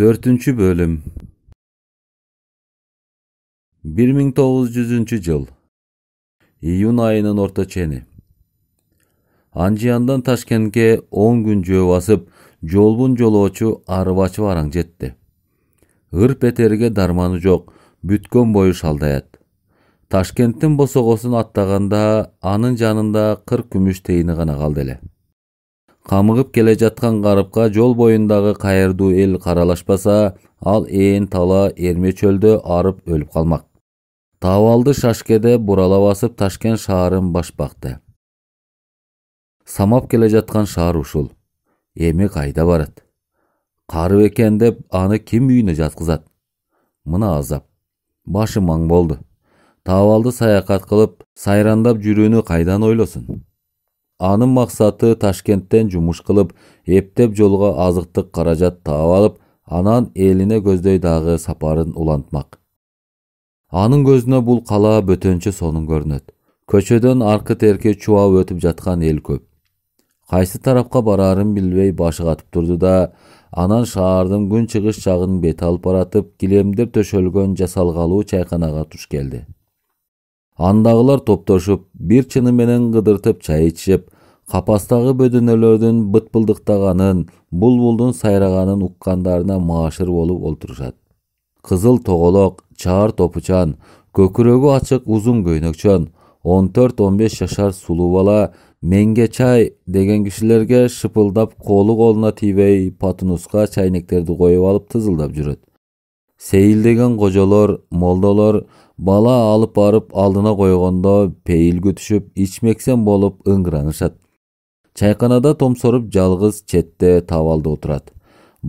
төртүнчү бөлүм бир миң тогуз жүзүнчү жыл июнь айынын орто чени анжияндан ташкентке он күн жөө басып жолбун жолоочу арыбачы бараң жетти ыр этерге дарманы жок бүткөн бою шалдаят ташкенттин босогосун аттаганда анын жанында кырк күмүш тыйыны гана калды эле камыгып келе жатқан карыпка жол бойындағы кайырдуу эл қаралашпаса, ал ээн тала эрме чөлдө арып өлүп калмак табалды шашкеде бурала басып ташкент шаарын баш бакты самап келе жатқан шаар ушул эми кайда барат карып экен деп аны ким үйүнө жаткызат мына азап башы маң болды. табалды саякат кылып сайрандап жүрүүнү кайдан ойлосун анын максаты ташкенттен жумуш кылып эптеп жолго азыктык каражат таап алып анан элине көздөй дагы сапарын улантмак анын көзүнө бул калаа бөтөнчө сонун көрүнөт көчөдөн аркы терки чубап өтүп жаткан эл көп кайсы тарапка бараарын билбей башы катып турду да анан шаардын күн чыгыш жагын бет алып баратып килемдер төшөлгөн жасалгалуу чайканага туш келди андагылар топтошуп бир чыны менен кыдыртып чай ичишип қапастағы бөдөнөлөрдүн бытпылдыктаганын булбулдун сайраганын уккандарына маашыр болуп олтурушат кызыл тоголок чаар топучан көкүрөгү ачык узун көйнөкчөн он төрт он беш жашар сулуу бала менге чай деген кишилерге шыпылдап колу колуна тийбей патынуска чайнектерди коюп алып тызылдап жүрөт сейилдеген кожолор молдолор бала алып барып алдына койгондо пейил күтүшүп ичмексен болуп ыңгыранышат чайканада томсорып жалғыз четте табалды отурат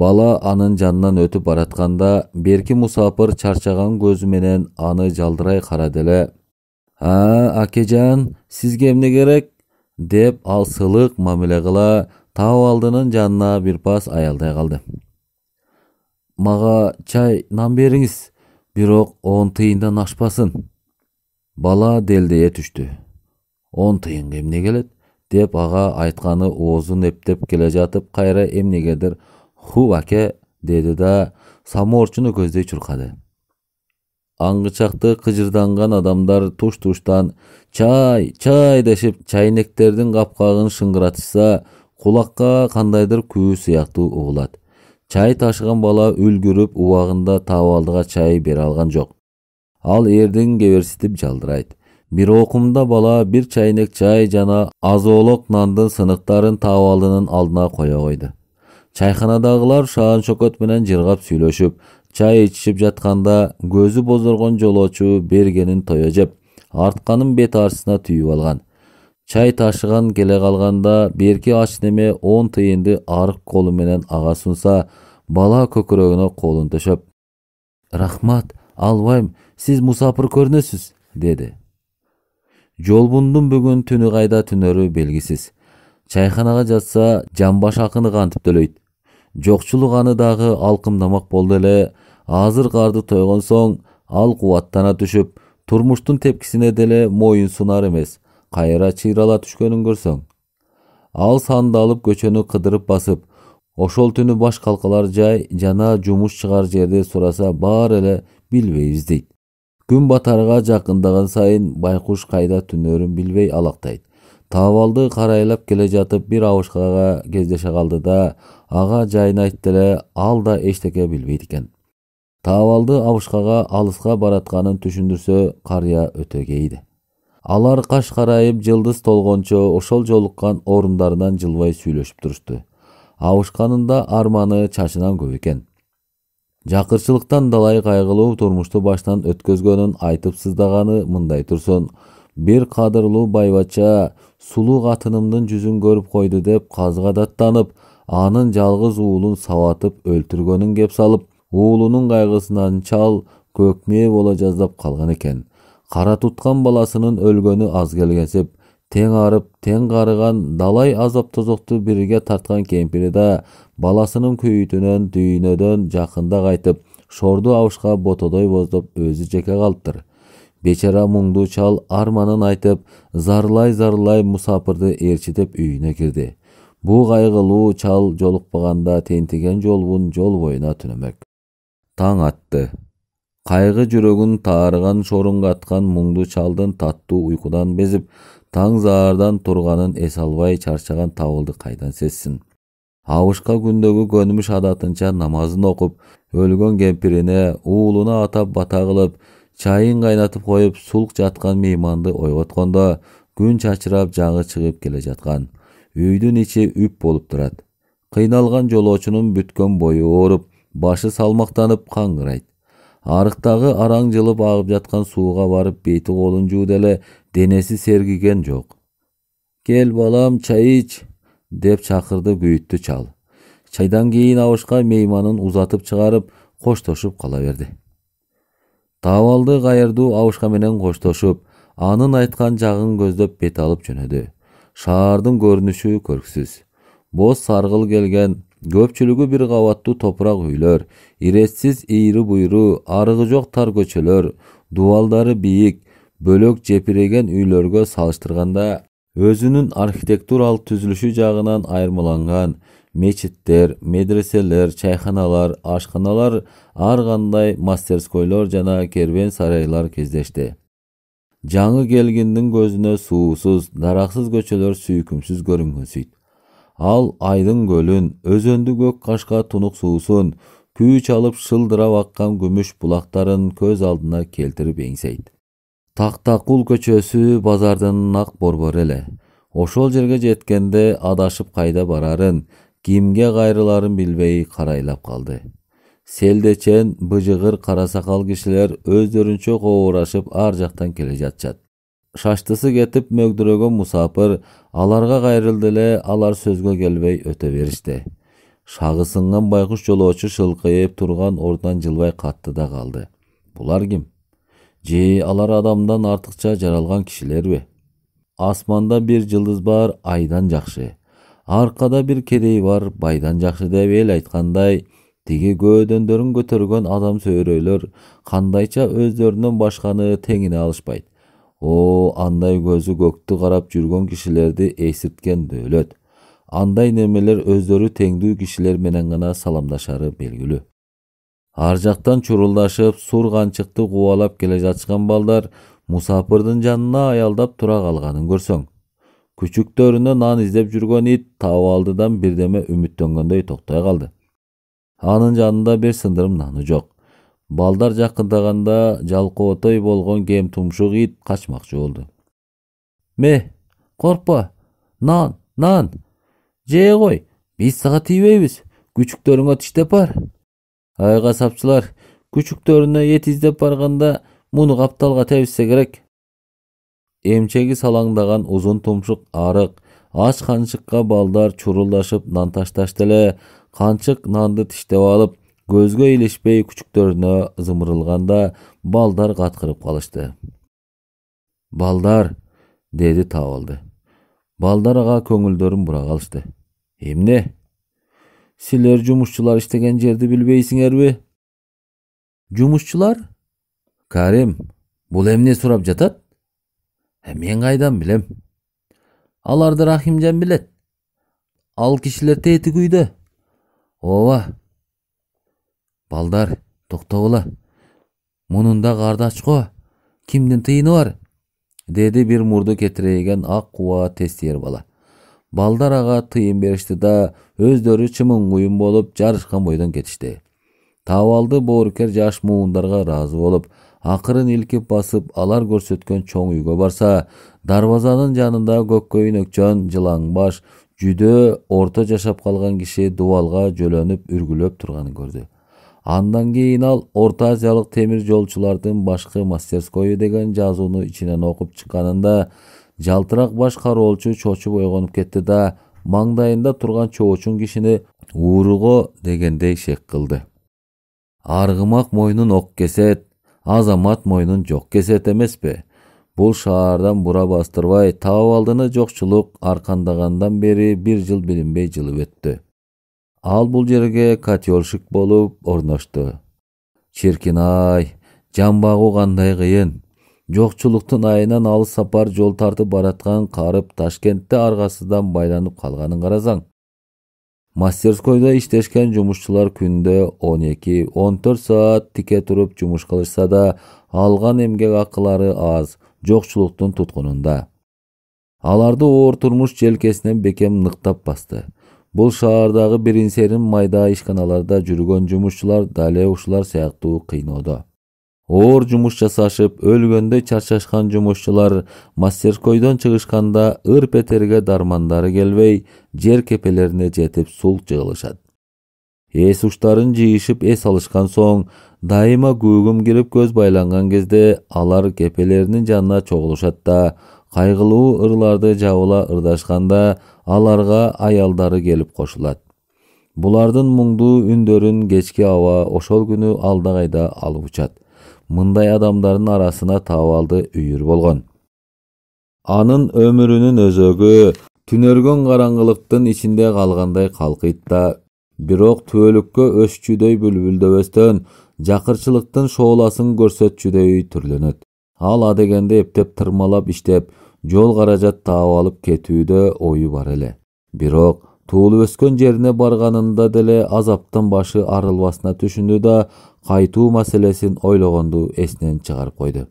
бала анын жанынан өтүп баратканда берки мусапыр чарчаган көзү менен аны жалдырай карады эле а акежан сизге эмне керек деп ал сылык мамиле кыла табалдынын жанына бир пас аялдай калды мага чай нан бериңиз бирок он тыйындан ашпасын бала делдее түштү он тыйынга эмне келет деп ага айтканы оозун эптеп келе жатып кайра эмнегедир ху аке деди да самоорчуну көздөй чуркады аңгычакты кыжырданган адамдар туш туштан чай чай дешип чайнектердин капкагын шыңгыратышса кулакка кандайдыр күү сыяктуу угулат чай ташыган бала үлгүрүп убагында табалдыга чай бере алган жок ал эрдин кеберситип жалдырайт Бір оқымда бала бир чайнек чай жана азоолок нандын сыныктарын табалынын алдына қоя койду чайханадагылар шаан шөкөт менен жыргап сүйлөшүп чай ичишип жатканда көзү бозоргон жолоочу бергенин тое жеп артканын бет арсына түйүп алган чай ташыган келе калганда берки ач неме он тыйынды арык колу менен ага сунса бала көкүрөгүнө колун төшөп рахмат албайм сиз мусапыр көрүнөсүз деди жолбундун бүгүн түнү кайда түнөрү белгисиз чайханага жатса жамбаш акыны кантип төлөйт жокчулук аны дагы алкымдамак болду эле азыр карды тойгон соң ал кубаттана түшүп турмуштун тепкисине деле моюн сунар эмес кайра чыйрала түшкөнүн көрсөң ал сандалып көчөнү кыдырып басып ошол түнү баш калкалар жай жана жумуш чыгар жерди сураса баары эле билбейбиз дейт күн батарға жақындаған сайын байқуш қайда түнерін білбей алақтайды табалды қарайлап келе жатып бір ауышқаға кездеше қалды да аға жайын айттілі ал да ештеңе білбейді екен ауышқаға алысқа баратқанын түшүндүрсө қария өтегейді. алар қаш қарайып жылдыз толгончо ошол жолыққан орындарынан жылбай сүйлөшүп турушту ауышқанында арманы чачынан көп жакырчылыктан далай кайгылуу турмушту баштан өткөзгөнүн айтып сыздаганы мындай турсун бир кадырлуу байбача сулуу катынымдын жүзүн көрүп койду деп казга даттанып анын жалгыз уулун сабатып өлтүргөнүн кеп салып уулунун кайгысынан чал көкмээ боло жаздап калган экен кара туткан баласынын өлгөнү аз келгенсип тең арып тең карыган далай азап тозокту бирге тарткан кемпири да Баласының күйүтүнөн дүйнөдөн жақында қайтып, шорды абышка ботодой боздоп өзі жеке калыптыр бечара муңдуу чал арманын айтып зарлай зарлай мусапырды ээрчитип үйіне кирди Бұ кайгылуу чал жолукпаганда тентиген жолбун жол бойына түнөмөк таң атты Қайғы жүрөгүн таарыган шорунга атқан муңдуу чалдын таттуу уйкудан безип таң заардан турганын эс албай чарчаган табылды кайдан сезсин абышка күндөгү көнүмүш адатынча намазын окуп өлгөн кемпирине уулуна атап бата кылып чайын кайнатып коюп сулк жаткан мейманды ойготкондо күн чачырап жаңы чыгып келе жаткан үйдүн ичи үп болуп турат кыйналган жолоочунун бүткөн бою ооруп башы салмактанып каңгырайт арыктагы араң жылып агып жаткан сууга барып бети колун жууп эле денеси сергиген жок кел балам чай ич деп чакырды күйүттү чал чайдан кийин абышка мейманын узатып чыгарып коштошуп кала берди табалды кайырдуу абышка менен коштошуп анын айткан жагын көздөп бет алып жөнөдү шаардын көрүнүшү көрксүз боз саргыл келген көпчүлүгү бир кабаттуу топурак үйлөр иретсиз ийри буйру арыгы жок тар көчөлөр дубалдары бийик бөлөк жепиреген үйлөргө салыштырганда өзүнүн архитектуралык түзүлүшү жагынан айырмаланган мечиттер медреселер чайханалар ашканалар ар кандай мастерскойлор жана кербен сарайлар кездешти жаңы келгиндин көзүнө суусуз дараксыз көчөлөр сүйкүмсүз көрүнгөнсүйт ал айдын көлүн өзөндү көк кашка тунук суусун күүч чалып шылдырап аккан күмүш булактарын көз алдына келтирип эңсейт тактакул көчөсү базардын ак борбору эле ошол жерге жеткенде адашып кайда барарын кимге кайрыларын билбей карайлап калды селдечен быжыгыр кара сакал кишилер өздөрүнчө кооурашып ар жактан келе жатышат шаштысы кетип мөгдүрөгөн мусапыр аларга кайрылды эле алар сөзгө келбей өтө беришти сынган байкуш жолоочу шылкыйып турган ордунан жылбай катты да калды булар ким же алар адамдан артыкча жаралган кишилерби асманда бир жылдыз бар айдан жакшы аркада бир кедей бар байдан жакшы деп эл айткандай тиги көөдөндөрүн көтөргөн адам сөйрөйлөр кандайча өздөрүнөн башканы теңине алышпайт о андай көзү көктү карап жүргөн кишилерди эсирткен дөөлөт андай немелер өздөрү теңдүү кишилер менен гана саламдашары белгилүү ар жактан чурулдашып сур канчыкты кубалап келе жатышкан балдар мусапырдын жанына аялдап тура калганын көрсөң күчүктөрүнө нан издеп жүргөн ит табалдыдан бирдеме үмүттөнгөндөй токтой калды анын жанында бир сындырым наны жок балдар жакындаганда жалкоотой болгон кем тумшук ит качмакчы болду ме коркпо нан нан же кой биз сага тийбейбиз күчүктөрүңө тиштеп бар айга сапчылар күчүктөрүнө эт издеп барганда муну капталга тебишсе керек эмчеги салаңдаған узун тумшук арық, ач канчыкка балдар чурулдашып нан ташташты эле канчык нанды тиштеп алып көзгө илишпей күчүктөрүнө зымырылганда балдар каткырып калышты балдар деди табылды балдар ага көңүлдөрүн бура калышты эмне Силер жумушчулар иштеген жерди билбейсиңерби? Жумушчулар? Карим, бул эмне сурап жатат? Мен кайдан билем? Аларды Рахимжан билет. Ал кишилер тетик үйдө. Ооба. Балдар, токтогула. мұнында кардаш го. Кимдин тыйыны бар? деди бир мурду кетирейген ак куба тестер бала балдар ага тыйын беришти да өздөрү чымың уюм болуп жарышкан бойдон кетишти табалды боорукер жаш муундарга ыраазы болуп акырын илкип басып алар көрсөткөн чоң үйгө барса дарбазанын жанында көк көйнөкчөн жылаңбаш жүдөө орто жашап калган киши дубалга жөлөнүп үргүлөп турганын көрдү андан кийин ал орто азиялык темир жолчулардын башкы мастерскою деген жазууну ичинен окуп чыкканында жалтырак баш кароолчу чочуп ойгонуп кетти да маңдайында турган чоочун кишини ууру дегендей шек кылды аргымак мойнун ок кесет азамат мойнун жок кесет эмеспи бул шаардан бура бастырбай таап алдыны жокчулук аркандагандан бери бир жыл билинбей жылып өттү ал бул жерге котелщик болуп орношту чиркин ай жан багуу кандай кыйын жокчулуктун айынан алыс сапар жол тартып бараткан карып ташкентте аргасыздан байланып калганын карасаң мастерскойдо иштешкен жумушчулар күндө он эки он төрт саат тике туруп жумуш кылышса да алган эмгек акылары аз жокчулуктун туткунунда аларды оор турмуш желкесинен бекем ныктап басты бул шаардагы биринсерин майда ишканаларда жүргөн жумушчулар дале ушулар сыяктуу кыйноодо оор жумуш жасашып өлгөндөй чарчашкан жумушчулар мастеркойдон чыгышканда ыр петерге дармандары келбей жер кепелерине жетип сулк жыгылышат эс учтарын жыйышып эс алышкан соң дайыма күүгүм кирип көз байланган кезде алар кепелеринин жанына чогулушат да кайгылуу ырларды жабыла ырдашканда аларга аялдары келип кошулат булардын муңдуу үндөрүн кечки аба ошол күнү алда кайда алып учат мындай адамдардын арасына табалды үйүр болгон анын өмүрүнүн өзөгү түнөргөн караңгылыктын ичинде калгандай калкыйт да бирок түбөлүккө өсчүдөй бүлбүлдөбөстөн жакырчылыктын шооласын көрсөтчүдөй түрлөнөт ал адегенде эптеп тырмалап иштеп жол каражат таап алып кетүүдө ою бар эле бирок туулуп өскөн жерине барганында деле азаптын башы арылбасына түшүндү да кайтуу маселесин ойлогонду эсинен чыгарып койду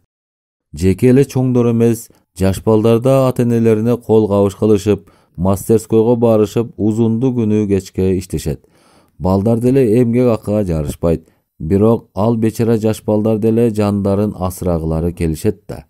жеке эле чоңдор эмес жаш да ата энелерине кол кабыш кылышып мастерскойго барышып узунду күнү кечке иштешет балдар деле эмгек акыга жарышпайт бирок ал бечара жаш балдар деле жандарын асырагылары келишет да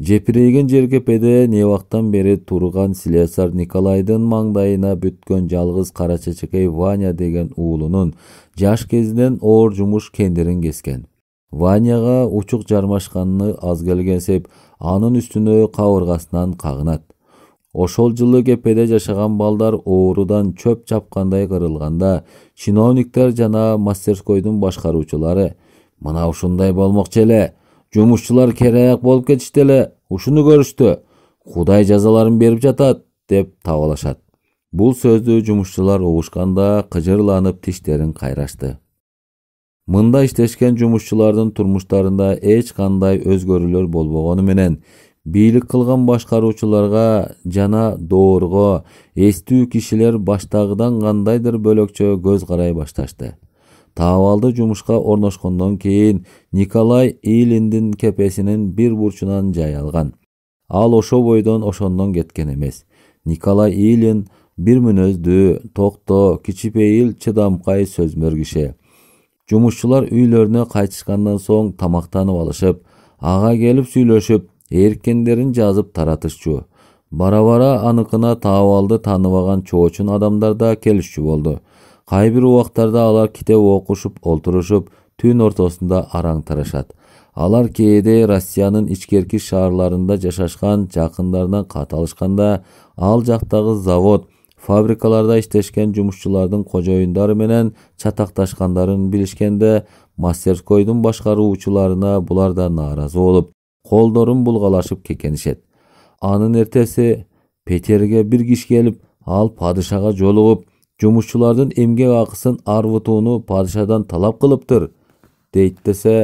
жепирейген жер кепеде небактан бери турган слесар николайдын маңдайына бүткөн жалгыз кара чечекей ваня деген уулунун жаш кезинен оор жумуш кендирин кескен ваняга учук жармашканы аз келгенсип анын үстүнө кабыргасынан кагынат ошол жылы кепеде жашаган балдар оорудан чөп чапкандай кырылганда чиновниктер жана мастерскойдун башкаруучулары мына ушундай болмокчу эле жумушчулар керек болуп кетишти эле ушуну көрүштү кудай жазаларын берип жатат деп табалашат бул сөздү жумушчулар угушканда кыжырланып тиштерин кайрашты мында иштешкен жумушчулардын турмуштарында эч кандай өзгөрүүлөр болбогону менен бийлик кылган башкаруучуларга жана доорго эстүү кишилер баштагыдан кандайдыр бөлөкчө көз карай башташты таабалды жумушка орношкондон кийин николай илиндин кепесинин бир бурчунан жай алган ал ошо бойдон ошондон кеткен эмес николай илин бир мүнөздүү токто кичипейил чыдамкай сөзмөр киши жумушчулар үйлөрүнө кайтышкандан соң тамактанып алышып ага келип сүйлөшүп эркендерин жазып таратышчу бара бара аныкына таабалды тааныбаган чоочун адамдар да келишчү болду Қайбір убактарда алар китеп окушуп олтурушуп түн ортосунда араң тарашат. алар кээде россиянын ичкерки шаарларында жашашкан жакындарынан кат ал жактагы завод фабрикаларда иштешкен жумушчулардын кожоюндары менен чатакташкандарын билишкенде мастерскойдун башкаруучуларына булар да нааразы болуп колдорун булгалашып кекенишет анын эртеси петерге бир киши келип ал падышага жолугуп жумушчулардын эмгек акысын арвытууну падышадан талап кылыптыр дейт десе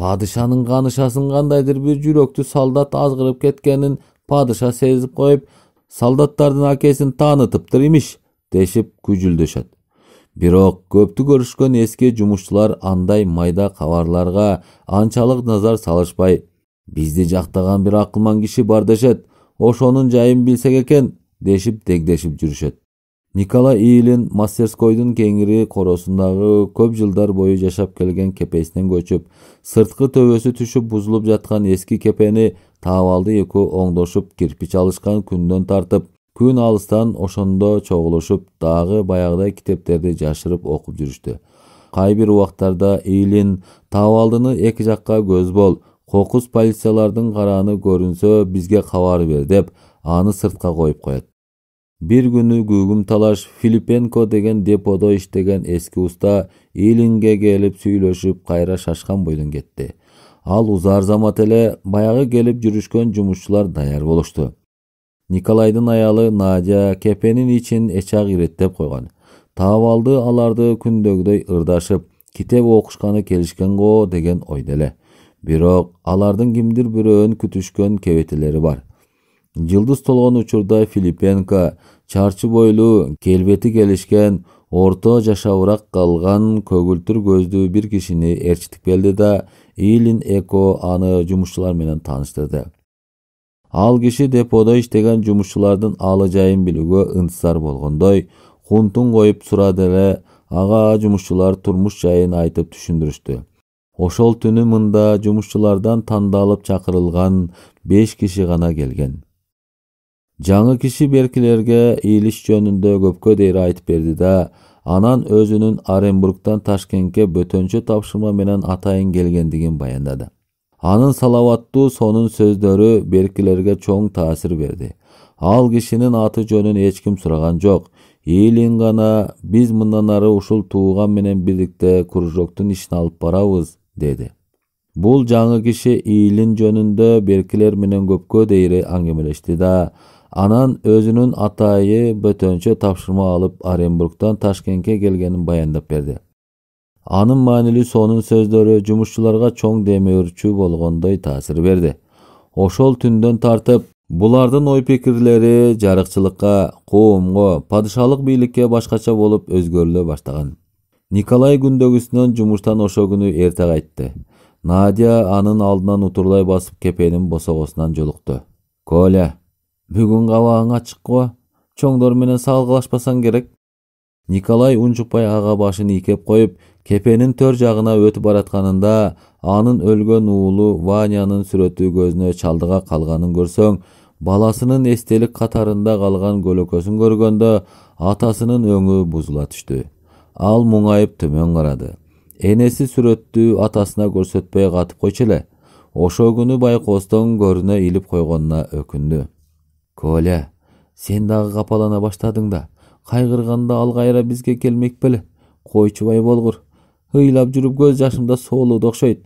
падышанын канышасын кандайдыр бир жүрөктүү солдат азгырып кеткенин падыша сезип коюп солдаттардын акесин таанытыптыр имиш дешип күжүлдөшөт бирок көптү көрүшкөн эски жумушчулар андай майда кабарларга анчалык назар салышпай бизди жактаган бир акылман киши бар дешет ошонун жайын билсек экен дешип дегдешип жүрүшөт николай Иилин мастерскойдун кеңири короосундагы көп жылдар бою жашап келген кепесинен көчүп сырткы төбөсү түшүп бузулуп жаткан эски кепени таабалды экөө оңдошуп кирпич алышкан күндөн тартып күн алыстан ошондо чогулушуп дагы баягыдай китептерди жашырып окуп жүрүштү кай бир убактарда таап таабалдыны эки жакка көз бол кокус полициялардын карааны көрүнсө бизге кабар бер деп аны сыртка коюп коет бир күнү гүгүм талаш филипенко деген деподо иштеген эски уста илинге келип сүйлөшүп кайра шашкан бойдон кетти ал узар замат эле баягы келип жүрүшкөн жумушчулар даяр болушту николайдын аялы надя кепенин ичин эчак иреттеп койгон алды аларды күндөгүдөй ырдашып китеп окушканы келишкен го деген ойдо эле бирок алардын кимдир бирөөн күтүшкөн кебетелери бар жылдыз толгон учурда филипенко чарчы бойлуу келбети келишкен орто жашабырак калган көгүлтүр көздүү бир кишини ээрчитип келди да илин эко аны жумушчулар менен тааныштырды ал киши деподо иштеген жумушчулардын алы жайын билүүгө ынтызар болгондой кунтун коюп сурады эле ага жумушчулар турмуш жайын айтып түшүндүрүштү ошол түнү мында жумушчулардан тандалып чакырылган беш киши гана келген жаңы киши беркилерге ийилиш жөнүндө көпкө дейре айтып берди да анан өзүнүн оренбургтан ташкентке бөтөнчө тапшырма менен атайын келгендигин баяндады анын салаваттуу сонун сөздөрү беркилерге чоң таасир берди ал кишинин аты жөнүн эч ким сураган жок ийлин гана биз мындан ары ушул тууган менен бирдикте кружоктун ишин алып барабыз деди бул жаңы киши ийлин жөнүндө беркилер менен көпкө дейре аңгемелешти да анан өзүнүн атайы бөтөнчө тапшырма алып оренбургдан ташкентке келгенин баяндап берди анын маанилүү сонун сөздөрү жумушчуларга чоң демөөрчү болгондой таасир берди ошол түндөн тартып булардын ой пикирлери жарыкчылыкка коомго падышалык бийликке башкача болуп өзгөрүлө баштаган николай күндөгүсүнөн жумуштан ошол күнү эрте кайтты надя анын алдынан утурлай басып кепенин босогосунан жолукту коля бүгін қалағыңа чоңдор менен салғылашпасаң керек николай унчукпай ага башын ийкеп коюп кепенин төр жагына өтүп баратканында анын өлгөн уулу ванянын сүрөтү көзүнө чалдыга калганын көрсөң баласынын эстелик катарында калган көлөкөсүн көргөндө атасынын өңү бузула түштү ал муңайып төмөн карады энеси сүрөттү атасына көрсөтпөй катып койчу эле ошол күнү байкоостон көрүнө илип койгонуна өкүндү коля сен дагы капалана баштадың да кайгырганда ал кайра бизге келмек беле койчубай болгур ыйлап жүрүп көз жашым да соолууда окшойт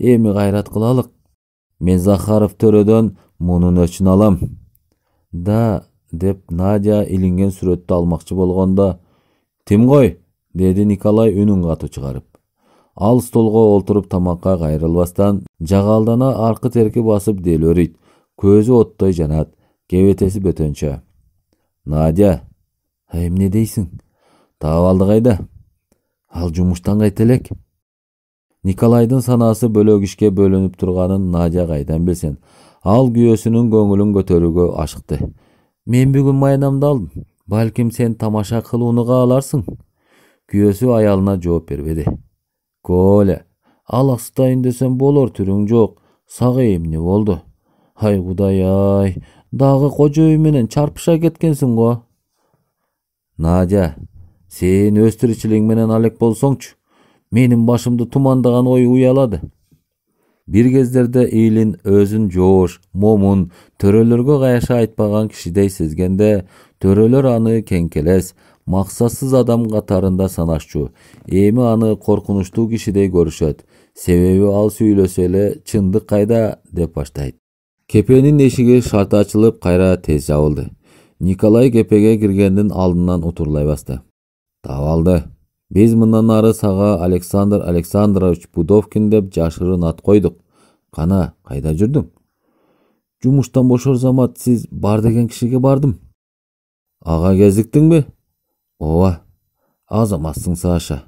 эми кайрат кылалык мен захаров төрөдөн мунун өчүн алам да деп надя илинген сүрөттү алмакчы болгондо тим кой деди николай үнүн катуу чыгарып ал столго олтуруп тамакка кайрылбастан жагалдана аркы терки басып делөрүйт көзү оттой жанат кебетесі бөтенше надя эмне дейсің таап алды қайда ал жумуштан кайта элек николайдын санасы бөлөк ишке бөлүнүп турганын надя кайдан билсин ал күйөөсүнүн көңүлүн көтөрүүгө ашыкты мен бүгүн майнамды алдым балким сен тамаша кылууну кааларсың күйөөсү аялына жооп бербеди коля ал десем болор түрүң жок сага эмне болду ай кудай ай дагы кожоюн менен чарпыша кеткенсиң го надя сен өз тиричилигиң менен алек болсоңчу менин башымды тумандаган ой уялады бир кездерде илин өзүн жоош момун төрөлөргө каяша айтпаган кишидей сезгенде төрөлөр аны кеңкелес максатсыз адам катарында санашчу эми аны коркунучтуу кишидей көрүшөт себеби ал сүйлөсө эле чындык кайда деп баштайт кепенин эшиги шарты ачылып кайра тез жабылды николай кепеге киргендин алдынан утурлай басты табалды биз мындан ары сага александр александрович Будовкин деп жашырын ат қойдық. кана қайда жүрдүң жумуштан бошор замат сиз бар деген кишиге бардым ага кезиктиңби ооба Оға, саша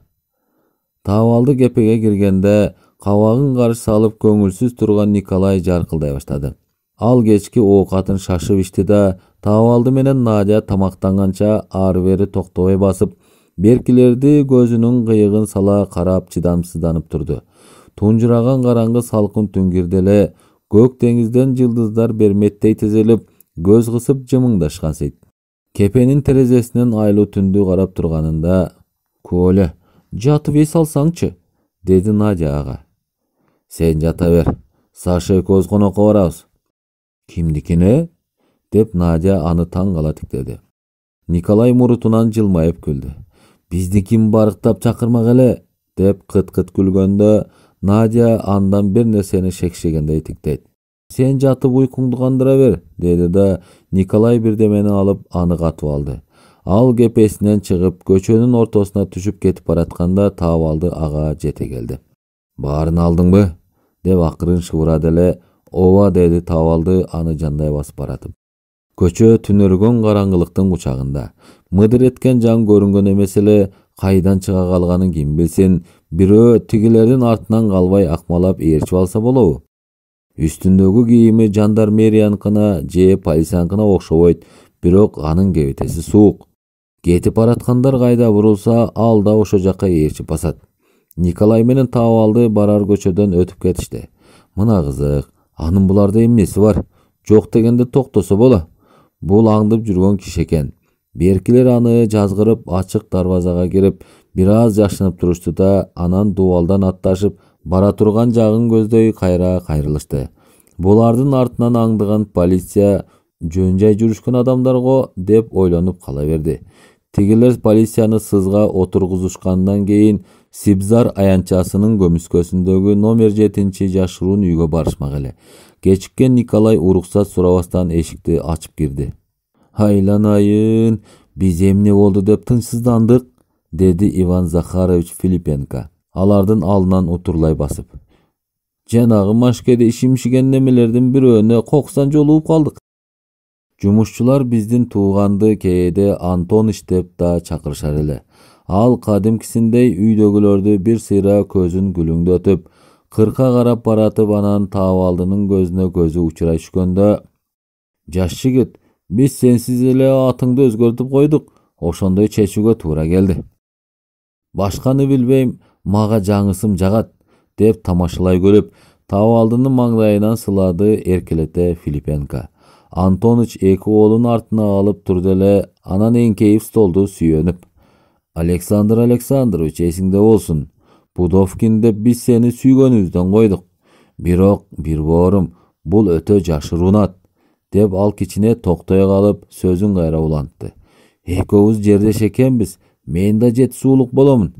табалды кепеге киргенде кабагын қарыш салып көңүлсүз турган николай жаркылдай баштады ал кечки оокатын шашып ичти да табалды менен надя тамактанганча ары бери токтобой басып беркилерди көзүнүн кыйыгын сала карап чыдамсызданып турду тунжураган караңгы салкын түнгүрдө эле көк деңизден жылдыздар берметтей тизилип көз кысып жымыңдашкан сейт кепенин терезесинен айлуу түндү карап турганында коля жатып эс алсаңчы деди надя ага сен жата бер саша экөөбүз конокко барабыз кимдикине деп надя аны таң кала тиктеди николай мурутунан жылмайып күлдү ким барықтап чакырмак эле деп кыт кыт күлгөндө надя андан бир нерсени шекшегендей тиктейт сен жатып уйкуңду кандыра бер деди да николай бирдемени алып аны катып алды ал кепесинен чыгып көчөнүн ортосуна түшүп кетип баратканда табалды алды ага жете келди баарын алдыңбы деп акырын шыбырады эле ооба деди табалды аны жандай басып баратып көчө түнөргөн караңгылыктын кучагында мыдыр эткен жан көрүнгөн эмес эле кайдан чыга калганын ким билсин бирөө тигилердин артынан калбай акмалап ээрчип алса болобу үстүндөгү кийими жандармерияныкына же полицияныкына окшобойт бирок анын кебетеси суук кетип бараткандар кайда бурулса ал да ошол жакка ээрчип басат николай менен табалды барар көчөдөн өтүп кетишти мына кызык анын буларда эмнеси бар жок дегенде токтосо боло бул аңдып жүргөн киши экен беркилер аны жазгырып ачык дарбазага кирип бир аз жашынып турушту да анан дубалдан атташып бара турган жагын көздөй кайра кайрылышты булардын артынан аңдыган полиция жөн жай жүрүшкөн адамдар го деп ойлонуп кала берди тигилер полицияны сызга отургузушкандан кийин Сибзар аянтчасынын көмүскөсүндөгү номер жетинчи жашыруун үйгө барышмак эле. Кечиккен Николай уруксат сурабастан эшикти ачып кирди. Айланайын, биз эмне болду деп тынчсыздандык, деди Иван Захарович Филипенко. Алардын алдынан утурлай басып. Жанагы машкеде ишимшиген немелердин бирөөнө коксан жолугуп калдык. Жумушчулар биздин тууганды кээде Антон деп да чакырышар эле. ал кадимкисиндей үйдөгүлөрдү бир сыйра көзүн күлүңдөтүп кырка карап баратып анан таабалдынын көзүнө көзү учурай түшкөндө жаш жигит биз сенсиз эле атыңды өзгөртүп койдук ошондой чечүүгө туура келди башканы билбейм мага жаңысым жагат деп тамашалай күлүп таабалдынын маңдайынан сылады эркелете филипенко антоныч эки колун артына алып турду эле анан эңкейип столду сүйөнүп александр александрович эсиңде болсун пудовкин деп биз сени сүйгөнүбүздөн койдук бирок бир боорум бул өтө жашыруун деп ал кичине токтой калып сөзүн кайра улантты экөөбүз жердеш экенбиз мен да суулук боломун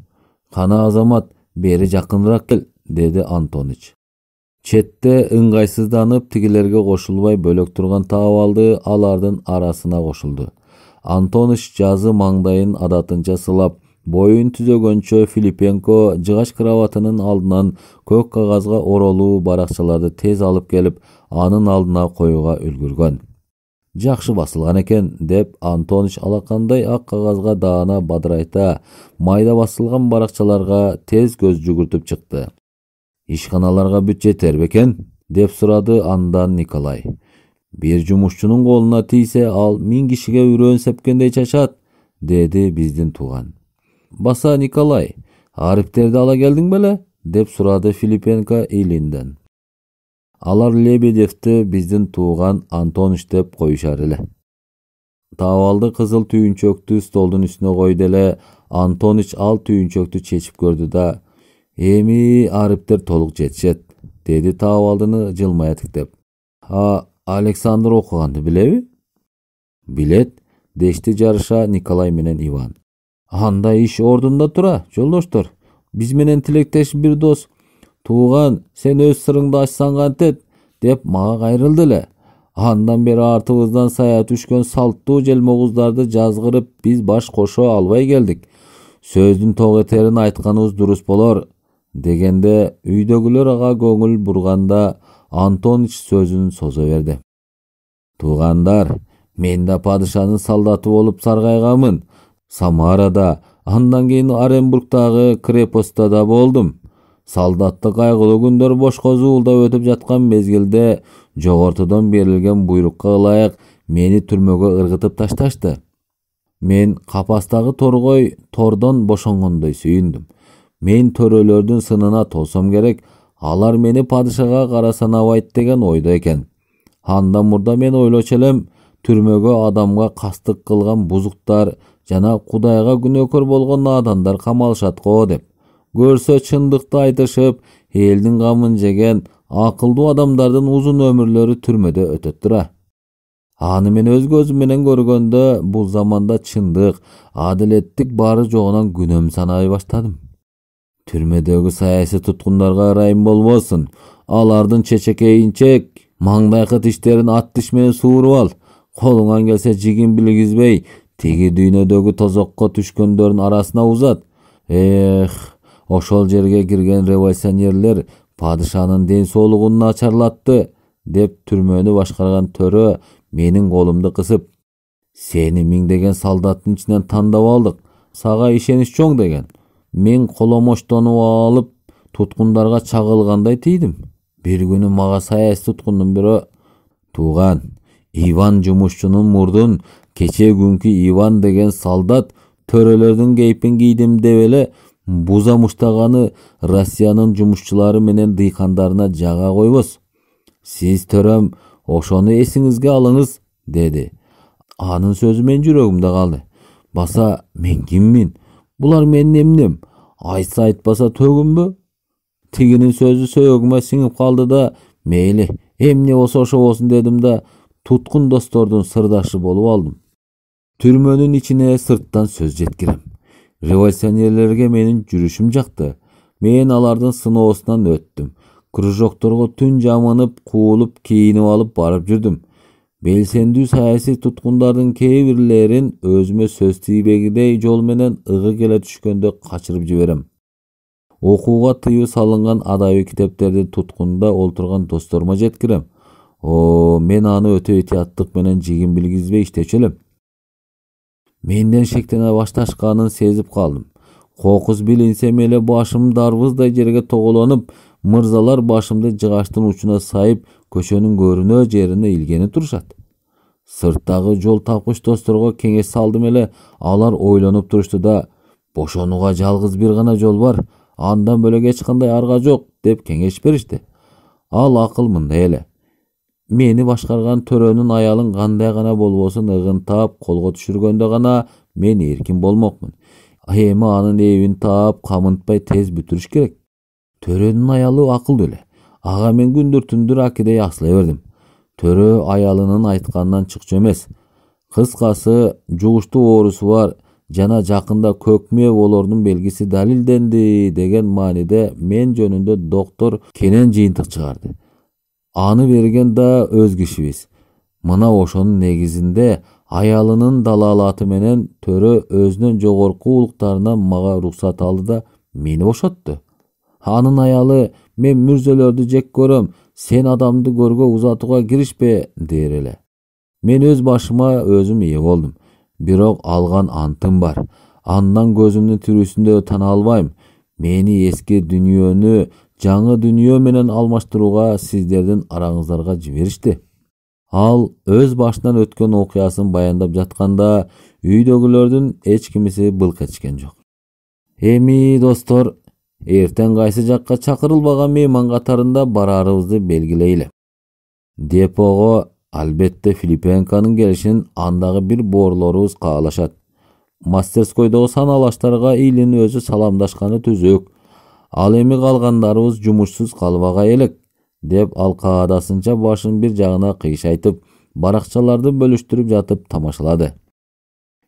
кана азамат бери жакыныраак кел деди антоныч четте ыңгайсызданып тигилерге кошулбай бөлөк турган таап алды алардын арасына кошулду антоныч жазы маңдайын адатынча сылап боюн түзөгөнчө филипенко жыгач кроватынын алдынан көк кагазга оролуу баракчаларды тез алып келип анын алдына коюуга үлгүргөн жакшы басылган экен деп антоныч алакандай ак кагазга даана бадырайта майда басылган баракчаларга тез көз жүгүртүп чыкты ишканаларга бүт жетер бекен деп сурады андан николай бир жумушчунун колуна тийсе ал миң кишиге үрөөн сепкендей чачат деди биздин тууган баса николай ариптерди ала келдиң беле деп сурады филипенко илинден алар лебедевди биздин тууган антоныч деп коюшар эле табалды кызыл түйүнчөктү столдун үстүнө койду эле антоныч ал түйүнчөктү чечип көрдү да эми ариптер толук жетишет деди таабалдыны жылмая тиктеп а александр окуганды билеби билет дешти жарыша николай менен иван анда иш ордунда тура жолдоштор биз менен тилектеш бир дос тууган сен өз сырыңды ачсаң кантет деп мага кайрылды эле андан бери артыбыздан сая түшкөн салттуу желмогуздарды жазгырып биз баш кошо албай келдик сөздүн ток этерин айтканыбыз дурус болор дегенде үйдөгүлөр ага көңүл бурганда Антонич сөзін соза берді туғандар мен да падышаның солдаты болып сарғайғамын, самарада андан кейін оренбургтагы крепостта да болдум солдаттык кайгылуу күндөр бошко ұлда өтүп жаткан мезгилде жогортодон берилген буйрукка ылайык мени түрмөгө ыргытып ташташты мен қапастағы торғой тордон бошонгондой сүйүндүм мен төрөлөрдүн сынына толсом керек алар мени падышага кара санабайт деген ойдо экен анда мурда мен ойлочу элем түрмөгө адамга кастык кылган бузуктар жана кудайга күнөөкөр болгон наадандар камалышат го деп көрсө чындыкты айтышып елдің камын жеген акылдуу адамдардың узун өмірлері түрмөдө өтөт тура аны мен өз көзүм менен көргөндө бул заманда чындык адилеттик бары жогунан күнөм санай баштадым түрмөдөгү саясий туткундарга ырайым болбосун алардын чек маңдайқы тиштерин ат тиш менен сууруп ал колуңан келсе жигин билгизбей тиги дүйнөдөгү тозокко түшкөндөрдүн арасына узат эх ошол жерге кирген революционерлер падышанын ден соолугун начарлатты деп түрмөнү башкарган төрө менин колумду кысып сени миңдеген солдаттын ичинен тандап алдык сага ишениш чоң деген мен қоламоштану алып тұтқындарға чағылғандай тийдим бір күні мага саясий туткундун бірі туған иван жумушчунун мурдун кече күнкү иван деген солдат төрөлөрдүн кейпин кийдим деп эле муштаганы россиянын жумушчулары менен дыйкандарына жага койбос сиз төрөм ошону эсиңизге алыңыз деди анын сөзү менин жүрөгүмдө калды баса мен киммин бұлар менің емнем айтса айтпаса төгінбі тігінің сөзі сөйегіме сіңіп қалды да мейлі емне болса оша болсын дедім да тұтқын достордың сырдашы болып алдым Түрмөнің ішіне сырттан сөз жеткірем революционерлерге менің жүрішім жақты мен алардың сыноосынан өттім кружокторго түн жамынып қуылып кийинип алып барып жүрдім белсендүү саясий туткундардын кээ бирлерин өзүмө сөз тийбегидей жол менен ыгы келе түшкөндө качырып жиберем окууга тыюу салынган адабий китептерди туткунда олтурган досторума жеткирем о мен аны өтө этияттык менен жигин билгизбей иштечү элем менден шектене башташканын сезип калдым кокус билинсем эле башым дарбыздай жерге тоголонуп мырзалар башымды жыгачтын учуна сайып көчөнүн көрүнөө жерине илгени турушат сырттагы жол тапкыч досторго кеңеш салдым эле алар ойлонуп турушту да бошонууга жалгыз бир гана жол бар андан бөлөк эч кандай арга жок деп кеңеш беришти ал акыл мындай эле мени башкарган төрөнүн аялын кандай гана болбосун ыгынтап колго түшүргөндө гана мен эркин болмокмун эми анын ээбин таап камынтпай тез бүтүрүш керек төрөнүн аялы акылдуу эле ага мен күндүр түндүр акидей асыла бердим төрө аялынын айтканынан чыкчу эмес кыскасы жугуштуу оорусу бар жана жакында көкмө болоордун белгиси далилденди деген мааниде мен жөнүндө доктор кенен жыйынтык чыгарды аны берген да өз кишибиз мына ошонун негизинде аялынын далаалаты менен төрө өзүнөн жогорку улуктарынан мага уруксат алды да мени бошотту Анын аялы мен мүрзөлөрдү жек көрөм сен адамды көргө узатууга киришпе дээр эле мен өз башыма өзүм ээ болдум бирок алган антым бар андан көзүмдүн тирүүсүндө тана албайм мени эски дүйнөнү жаңы дүйнө менен алмаштырууга сиздердин араңыздарга жиберишти ал өз башынан өткөн окуясын баяндап жатканда үйдөгүлөрдүн эч кимиси былк этишкен жок эми достор эртең кайсы жакка чакырылбаган мейман катарында бараарыбызды белгилейли депого албетте филиппенканын келишин андагы бир боорлорубуз каалашат мастерскойдогу саналаштарга илин өзү саламдашканы түзүк ал эми калгандарыбыз жумушсуз калбагай элек деп ал каадасынча башын бир жагына кыйшайтып баракчаларды бөлүштүрүп жатып тамашалады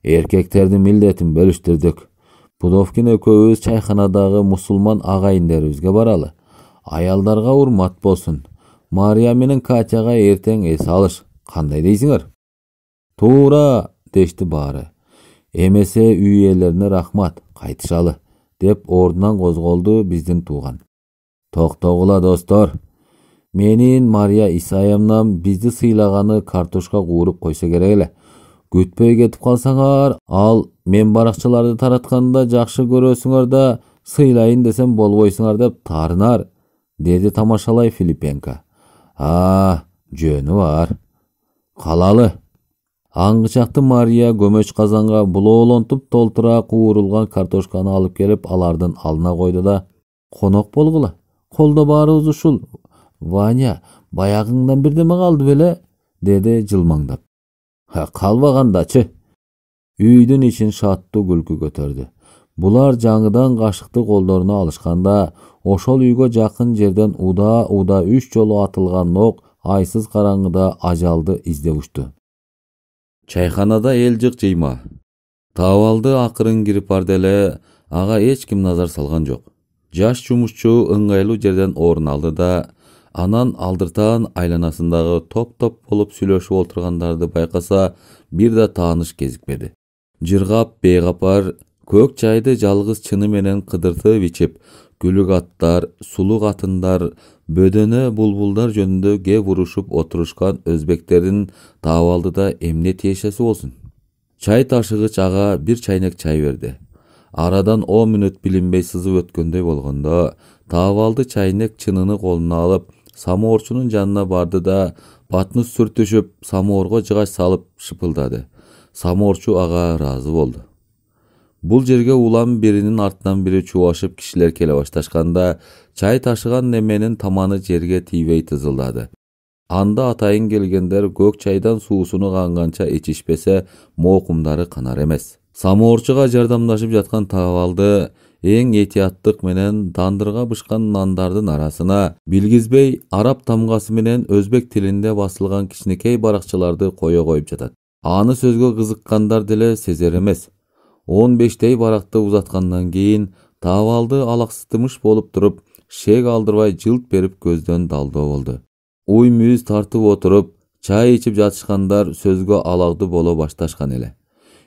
эркектердин милдетин бөлүштүрдүк пудовкин экөөбүз чайханадагы мусулман агайындерибизге баралы аялдарга урмат болсун мария менен катяга эртең эс алыш кандай дейсиңер туура дешти баары эмесе үй ээлерине рахмат кайтышалы деп ордунан козголду биздин тууган токтогула достор менин мария исаевнам бизди сыйлаганы картошка кууруп койсо керек эле күтпөй кетип калсаңар ал мен барақшыларды таратқанда жақшы көрөсүңөр да сыйлайын десем болбойсуңар деп тарынар», деді тамашалай филипенко а жөні бар калалы аңгычакты мария көмөч казанга булоолонтуп толтыра, қуырылған картошканы алып келіп алардың алдына қойды да қонақ болғыла қолда баарыбыз ушул ваня баяғыңнан бірдеме қалды беле деді жылмаңдап калбагандачы үйдүн ішін шаттуу күлкү көтөрдү Бұлар жаңыдан кашыкты колдоруна алышканда ошол үйгө жақын жерден уда уда үш жолу атылған ок айсыз караңгыда ажалды издеп учту чайханада эл жык жыйма табалды ақырын кирип барды эле ага эч ким назар салган жок жаш жумушчу ыңгайлуу жерден орын алды да анан алдыртаан айланасындагы топ топ болуп сүйлөшүп отырғандарды байкаса бир да тааныш кезикпеди жыргап бейкапар көк чайды жалгыз чыны менен кыдыртып ичип күлүк аттар сулук атындар бөдөнө булбулдар жөнүндө кеп урушуп отурушкан өзбектердин таабалдыда эмне тиешеси болсун чай ташыгыч ага бир чайнек чай берди арадан он мүнөт билинбей сызып өткөндөй болгондо таабалды чайнек чыныны колуна алып самоорчунун жанына барды да патнус сүртүшүп самоорго жыгач салып шыпылдады самоорчу ага разы болду бул жерге улам биринин артынан бири чубашып кишилер келе башташканда чай ташыган неменин таманы жерге тийбей тызылдады анда атайын келгендер көк чайдан суусуну канганча ичишпесе мокумдары канар эмес самоорчуга жардамдашып жаткан табалды эң этияттык менен тандырга бышкан нандардын арасына билгизбей араб тамгасы менен өзбек тилинде басылган кичинекей баракчаларды кое коюп жатат аны сөзгө кызыккандар деле сезер эмес он бештей баракты узаткандан кийин табалды алаксытымыш болуп туруп шек алдырбай жылт берип көздөн далдоо болду уй мүйүз тартып отуруп чай ичип жатышкандар сөзгө алагды боло башташкан эле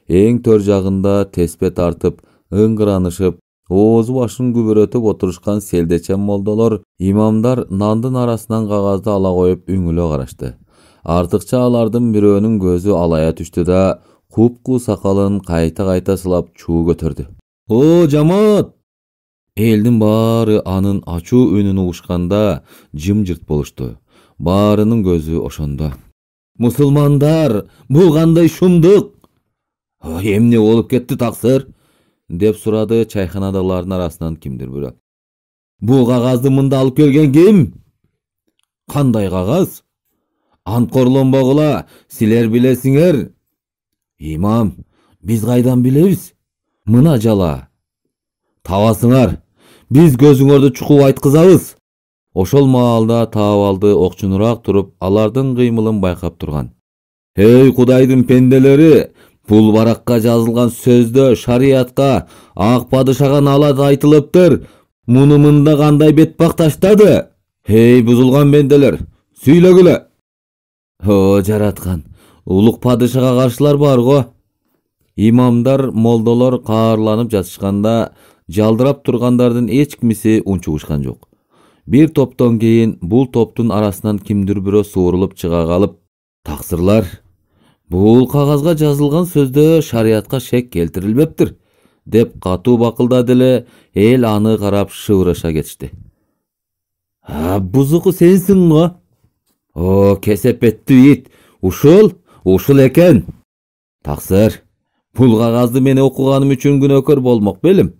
эң төр жагында теспе тартып ыңгыранышып оозу башын күбүрөтүп отурушкан селдечен молдолор имамдар нандын арасынан кагазды ала коюп үңүлө карашты алардың алардын бирөөнүн көзі алая түштү да купку сакалын кайта кайта сылап чуу көтөрдү о жамат! элдин бары анын ачуу үнүн угушканда жымжырт болушту баарынын көзү ошондо мусулмандар бул кандай шумдук эмне болуп кетті тақсыр! деп сурады чайханадагылардын арасынан кимдир бирөө бул кагазды мында алып келген ким кандай кагаз анкорлонбогула силер билесиңер имам биз кайдан билебиз мына жала табасыңар биз көзүңөрдү чукуп айткызабыз ошол маалда таабалды окчунураак туруп алардын кыймылын байкап турган эй кудайдын пенделери бул баракка жазылган сөздө шариятка ак падышага наалат айтылыптыр муну мында кандай бетбак таштады эй бузулган пенделер сүйлөгүлө о жараткан ұлық падышага каршылар бар го имамдар молдолор каарланып жатышканда жалдырап тұрғандардың эч кимиси унчугушкан жок бир топтон кийин бул топтун арасынан кимдир бирөө суурулуп чыга калып таксырлар бул кагазга жазылган сөздө шариятка шек келтирилбептир деп катуу бакылдады эле эл аны карап шыбырыша кетишти а бузуку сенсиң го о кесепетти ит ушул ушул экен таксыр бул кагазды мен окуганым үчүн күнөөкөр болмок белем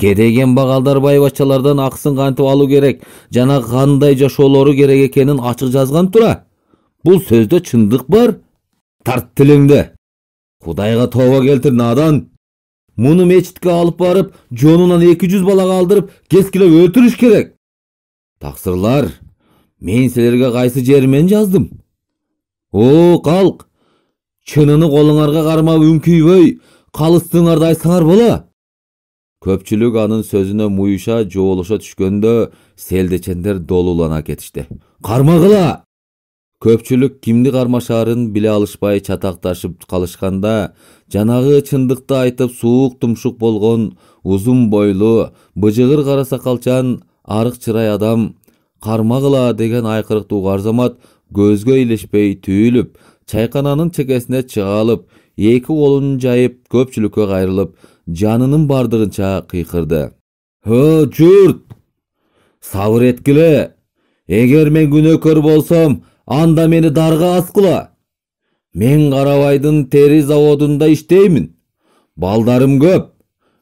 кедейген бағалдар байбаччалардан акысын кантип алуу керек жана кандай жашоолору керек екенін ачык жазған тура Бұл сөздө чындык бар тарт тилиңди кудайга тобо келтир надан муну мечитке алып барып жонунан эки жүз алдырып алдырып кескилеп керек таксырлар мен силерге қайсы жермен жаздым о қалқ!» чыныны қолыңарға кармап үңкүйбөй калыстыңардай сыңар бола көпчүлүк анын сөзүнө муюша жоолыша түшкөндө селдечендер долулана кетишти кармагыла көпчүлүк кимди кармашаарын биле алышпай чатакташып калышканда жанагы чындыкты айтып суук тумшук болгон узун бойлуу быжыгыр кара сакалчан арык чырай адам кармагыла деген айкырыктуу арзамат көзгө илишпей түйүлүп чайкананын чекесине чыга алып эки колун жайып көпчүлүккө кайрылып жанынын бардыгынча кыйкырды Хө, журт сабыр эткиле эгер мен күнөөкөр болсом анда мени дарга аскыла мен карабайдын тери заводунда иштеймин балдарым көп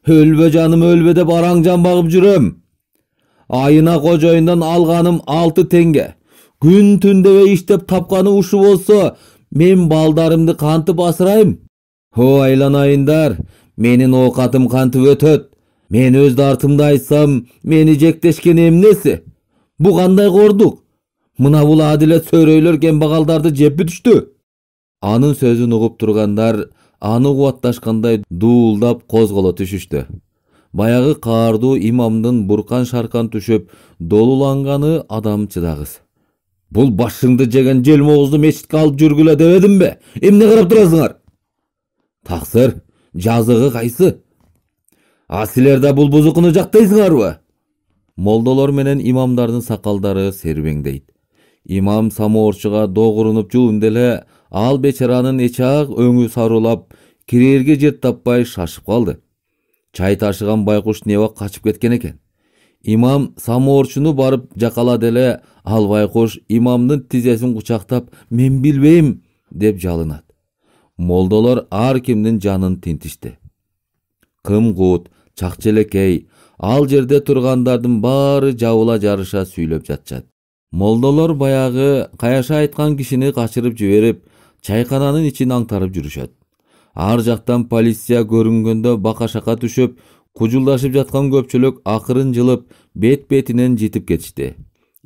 өлбө жаным өлбө деп араң жамбагып жүрөм айына қожайындан алғаным алты теңге күн түндеге іштеп тапқаны ұшы болса мен балдарымды қантып асырайым о айланайындар менің оқатым қантып өтөт мен өз дартымды айтсам мені жектешкен емнесі. бұ қандай қордық мына бұл адилет сөйрөйлөр кембағалдарды жеп түштү анын сөзүн ұғып тұрғандар, аны кубатташкандай дуылдап козголо түшүштү баягы каардуу имамдын буркан шаркан түшөп долуланганы адам чыдагыс бул башыңды жеген желмоозду мечитке алып жүргүлө дебедимби эмне карап турасыңар таксыр жазыгы кайсы а силер да бул бузукуну жактайсыңарбы молдолор менен имамдардын сакалдары сербеңдейт имам самоорчуга догурунуп жуун деле ал бечаранын эч өңү сарулап кирерге жер таппай шашып калды чай ташыган байкуш небак качып кеткен экен имам самоорчуну барып жакалады эле ал байкуш имамдын тизесин кучактап мен билбейм деп жалынат молдолор ар кимдин жанын тинтишти кымкуут чакчелекей ал жерде тургандардын баары жабыла жарыша сүйлөп жатышат молдолор баягы каяша айткан кишини качырып жиберип чайкананын ичин аңтарып жүрүшөт ар жактан полиция көрүнгөндө шака түшүп кужулдашып жаткан көпчүлүк акырын жылып бет бетинен жетип кетишти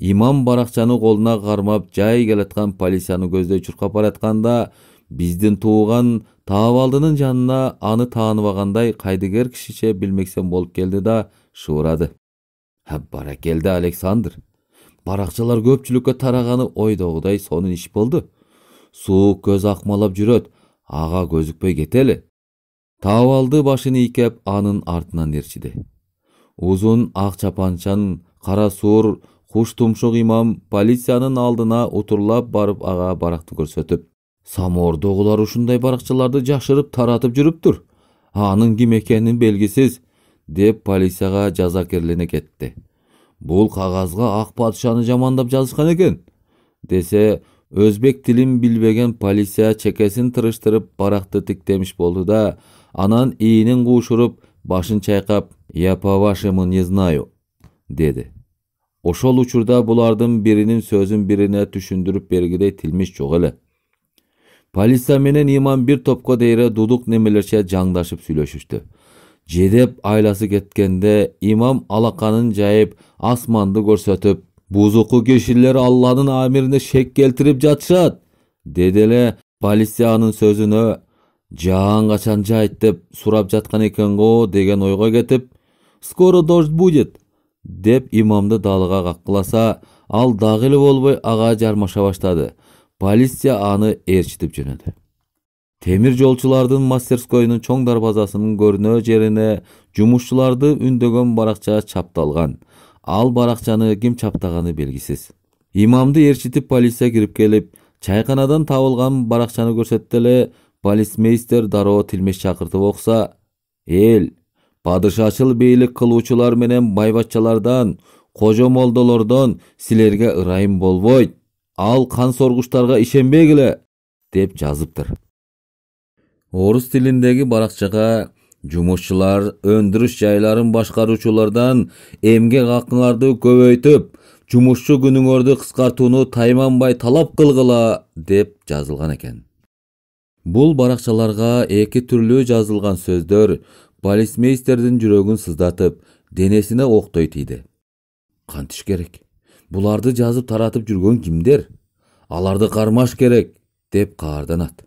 имам баракчаны колуна кармап жай келаткан полицияны көздөй чуркап баратканда биздин тууган таабалдынын жанына аны тааныбагандай кайдыгер кишиче билмексен болуп келди да шыбырады келді александр баракчалар көпчүлүккө тараганы ойдогудай сонун иш болду суук көз акмалап жүрөт ага көзүкпөй кетели таабалды башын ийкеп анын артынан ээрчиди узун ак чапанчан кара суур куш тумшук имам полициянын алдына утурлап барып ага баракты көрсөтүп самоордогулар ушундай баракчаларды жашырып таратып жүрүптүр анын ким экени белгисиз деп полицияга жазакерлене кетти бул кагазга ак падшаны жамандап жазышкан экен десе өзбек тилин билбеген полиция чекесин тырыштырып баракты тиктемиш болду да анан ийнин куушуруп башын чайкап я по вашему не знаю деди ошол учурда булардын биринин сөзүн бирине түшүндүрүп бергидей тилмиш жок эле полиция менен иман бир топко дейре дудук немелерче жаңдашып сүйлөшүштү жедеп айласы кеткенде имам алаканын жайып асманды көрсөтүп бузуку кишилер алланын амирине шек келтирип жатышат деди эле полициянын сөзүнө жаан качан жайт деп сурап жаткан экен го деген ойго кетип скоро дождь будет деп имамды далыга каккыласа ал дагы эле болбой ага жармаша баштады полиция аны ээрчитип жөнөдү темир жолчулардын мастерскойнун чоң дарбазасынын көрүнө жерине жумушчуларды үндөгөн баракча чапталган ал баракчаны ким чаптаганы белгисиз имамды ээрчитип полиция кирип келип чайканадан табылган баракчаны көрсөттү эле полисмейстер дароо тилмеш чакыртып окуса эл падышачыл бийлик кылуучулар менен байбатчалардан кожо молдолордон силерге ырайым болбойт ал кан соргучтарга ишенбегиле деп жазыптыр орус тилиндеги баракчага жумушчулар өндүрүш жайларын башкаруучулардан эмгек акыңарды көбөйтүп жумушчу күнүңөрдү кыскартууну тайманбай талап кылгыла деп жазылган экен бул баракчаларга эки түрлүү жазылган сөздөр полисмейстердин жүрөгүн сыздатып денесине октой тийди кантиш керек буларды жазып таратып жүргөн кимдер аларды кармаш керек деп каарданат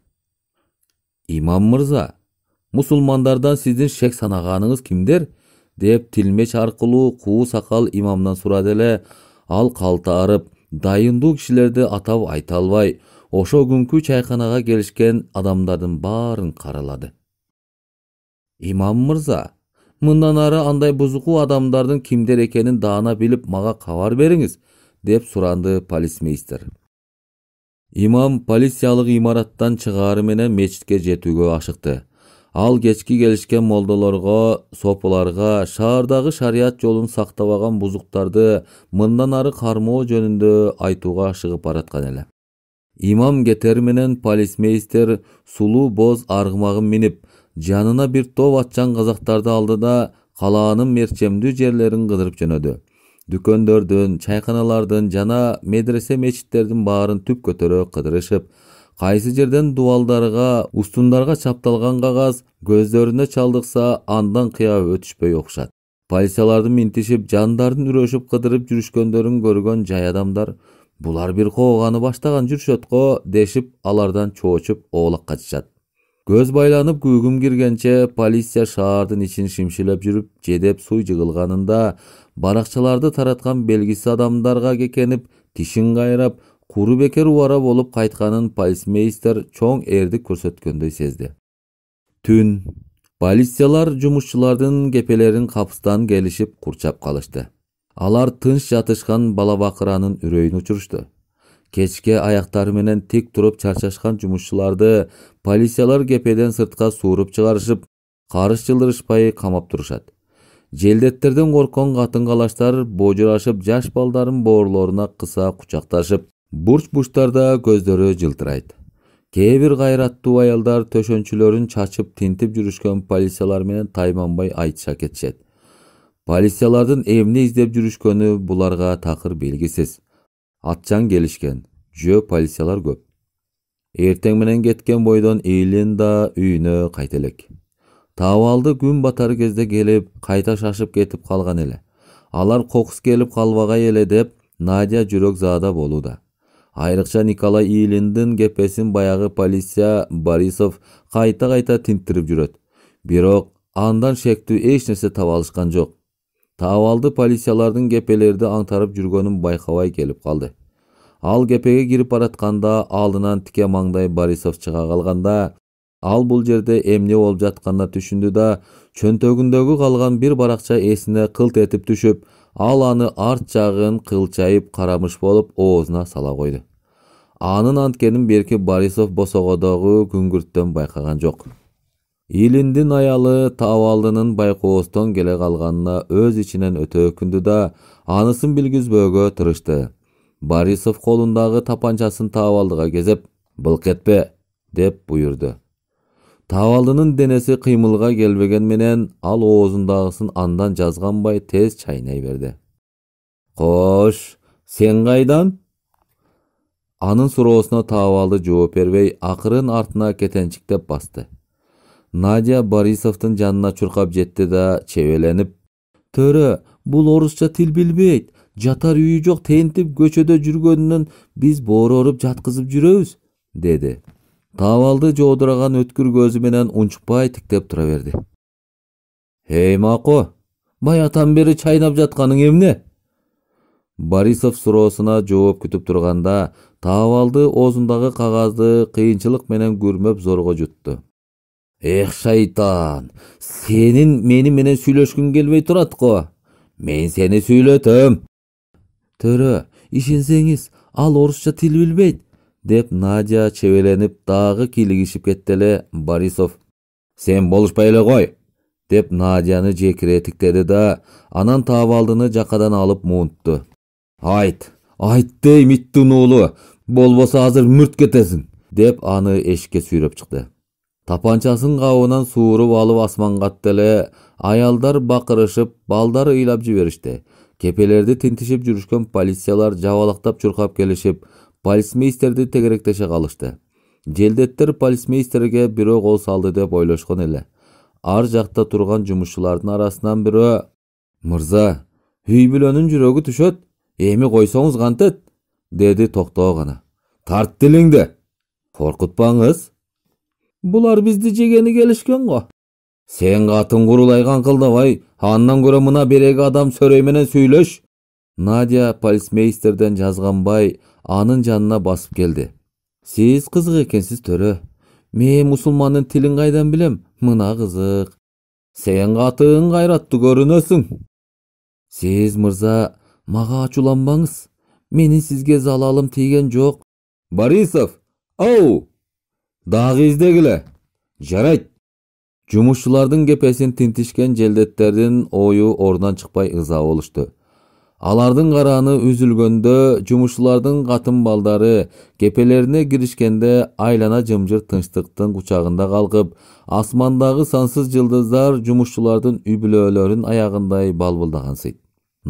имам мырза Мусулмандардан сиздин шек санағаныңыз кимдер деп тилмеч аркылуу куу сакал имамдан сурады эле ал калтарып дайындуу кишилерди атап айта албай ошо күнкү чайканага келишкен адамдардын баарын каралады имам мырза мындан ары андай бузуку адамдардын кимдер экенин даана билип мага кабар бериңиз деп суранды полисмейстер имам полициялык имараттан чыгаары менен мечитке жетүүгө ашыкты ал кечки келишкен молдолорго сопуларга шаардагы шарият жолун сактабаган бузуктарды мындан ары кармоо жөнүндө айтууга ашыгып бараткан эле имам кетер менен полисмейстер сулуу боз аргымагын минип жанына бир топ атчан казактарды алды да калаанын мерчемдүү жерлерин кыдырып жөнөдү дүкөндөрдүн чайканалардын жана медресе мечиттердин баарын түп көтөрө кыдырышып кайсы жерден дубалдарга устундарга чапталган кагаз көздөрүнө чалдыкса андан кыя өтүшпөй окушат полициялардын минтишип жандарын үрөшүп кыдырып жүрүшкөндөрүн көргөн жай адамдар булар бир кооганы баштаган жүрүшөт го дешип алардан чоочуп оолак качышат көз байланып күүгүм киргенче полиция шаардын ичин шимшилеп жүрүп жедеп суй жыгылганында баракчаларды тараткан белгисиз адамдарга кекенип тишин кайрап бекер убара болуп кайтканын полисмейстер чоң эрдик көрсөткөндөй сезди түн полициялар жумушчулардын кепелерин капыстан келишип курчап калышты алар тынч жатышкан бала бакыранын үрөйүн учурушту кечке аяктары менен тик туруп чарчашкан жумушчуларды полициялар кепеден сыртка сууруп чыгарышып карыш жылдырышпай камап турушат желдеттерден корккон катын калаштар божурашып жаш балдарын боорлоруна кыса кучакташып бурч бурчтарда көздөрү жылтырайт кээ бир кайраттуу аялдар төшөнчүлөрүн чачып тинтип жүрүшкөн полициялар менен тайманбай айтыша кетишет полициялардын эмне издеп жүрүшкөнү буларга такыр белгисиз атчаң келишкен жөө полициялар көп эртең менен кеткен бойдон да үйүнө кайта элек табалды күн батар кезде келип кайта шашып кетип калган эле алар кокус келип калбагай эле деп надя жүрөк заада болууда айрыкча николай ийлиндин кепесин баягы полиция борисов кайта кайта тинттирип жүрөт бирок андан шектүү эч нерсе таба алышкан жок таапалды полициялардын кепелерди аңтарып жүргөнүн байкабай келип калды ал кепеге кирип баратканда алдынан тике маңдай борисов чыга калганда ал бул жерде эмне болуп жатканына түшүндү да чөнтөгүндөгү калган бир баракча эсине кылт этип түшүп ал аны арт жағын қылчайып қарамыш болып оозуна сала койду анын анткенин берки борисов босогодогу күңгүрттөн байкаган жок илиндин аялы табалдынын байкоостон келе калганына өз ичинен өтө өкүндү да анысын билгизбөөгө тырышты борисов колундагы тапанчасын табалдыга кезеп былк этпе деп буйурду табалдының денесі қимылға менен ал оозундагысын андан жазганбай тез чайнай берди кош сен кайдан анын суроосуна таабалды жооп бербей акырын артына кетенчиктеп басты надя борисовдун жанына чуркап жетти да чебеленип төрө бул орусча тил билбейт жатар үйү жок тентип көчөдө жүргөнүнөн биз боору оруп жаткызып жүрөбүз деди табалды жоодураган өткүр көзү менен унчукпай тиктеп тура берди эй мако баятан бери чайнап жатканың эмне борисов суроосуна жооп күтүп турганда табалды оозундагы кагазды кыйынчылык менен күрмөп зорго жутту эх шайтан сенин мени менен сүйлөшкүң келбей турат го мен сени сүйлөтөм төрө ишенсеңиз ал орусча тил билбейт деп надя чебеленип тағы кийлигишип кетти эле борисов сен болушпай эле кой деп надяны жекире тиктеди да анан таабалдыны жакадан алып муунтту айт айт дей иттин уулу болбосо азыр мүрт кетесиң деп аны эшикке сүйрөп чыкты тапанчасын кабынан сууруп алып асманга атты эле аялдар бакырышып балдар ыйлап жиберишти кепелерди тинтишип жүрүшкөн полициялар жабалактап чуркап келишип полисмейстерди тегеректеше калышты желдеттер полисмейстерге бирөө кол салды деп ойлошкон эле ар жакта турган жумушчулардын арасынан бирөө мырза үй бүлөнүн жүрөгү түшөт эми койсоңуз кантет деди токтоо гана тарт тилиңди коркутпаңыз булар бизди жегени келишкен го сен катын курулай каңкылдабай андан көрө мына береги адам сөрөй менен сүйлөш надя полисмейстерден жазганбай анын жанына басып келди сиз кызык экенсиз төрө мен мусулмандын тилин кайдан билем мына кызык сен катын кайраттуу көрүнөсүң сиз мырза мага ачууланбаңыз менин сизге залалым тийген жок борисов ау дагы издегиле жарайт жумушчулардын кепесин тинтишкен желдеттердин ою ордунан чыкпай ыза болушту алардын карааны үзүлгөндө жумушчулардын катын балдары кепелерине киришкенде айлана жымжырт тынчтыктын кучагында калкып асмандагы сансыз жылдыздар жумушчулардын үй бүлөлөрүнүн аягындай балбылдагансыйт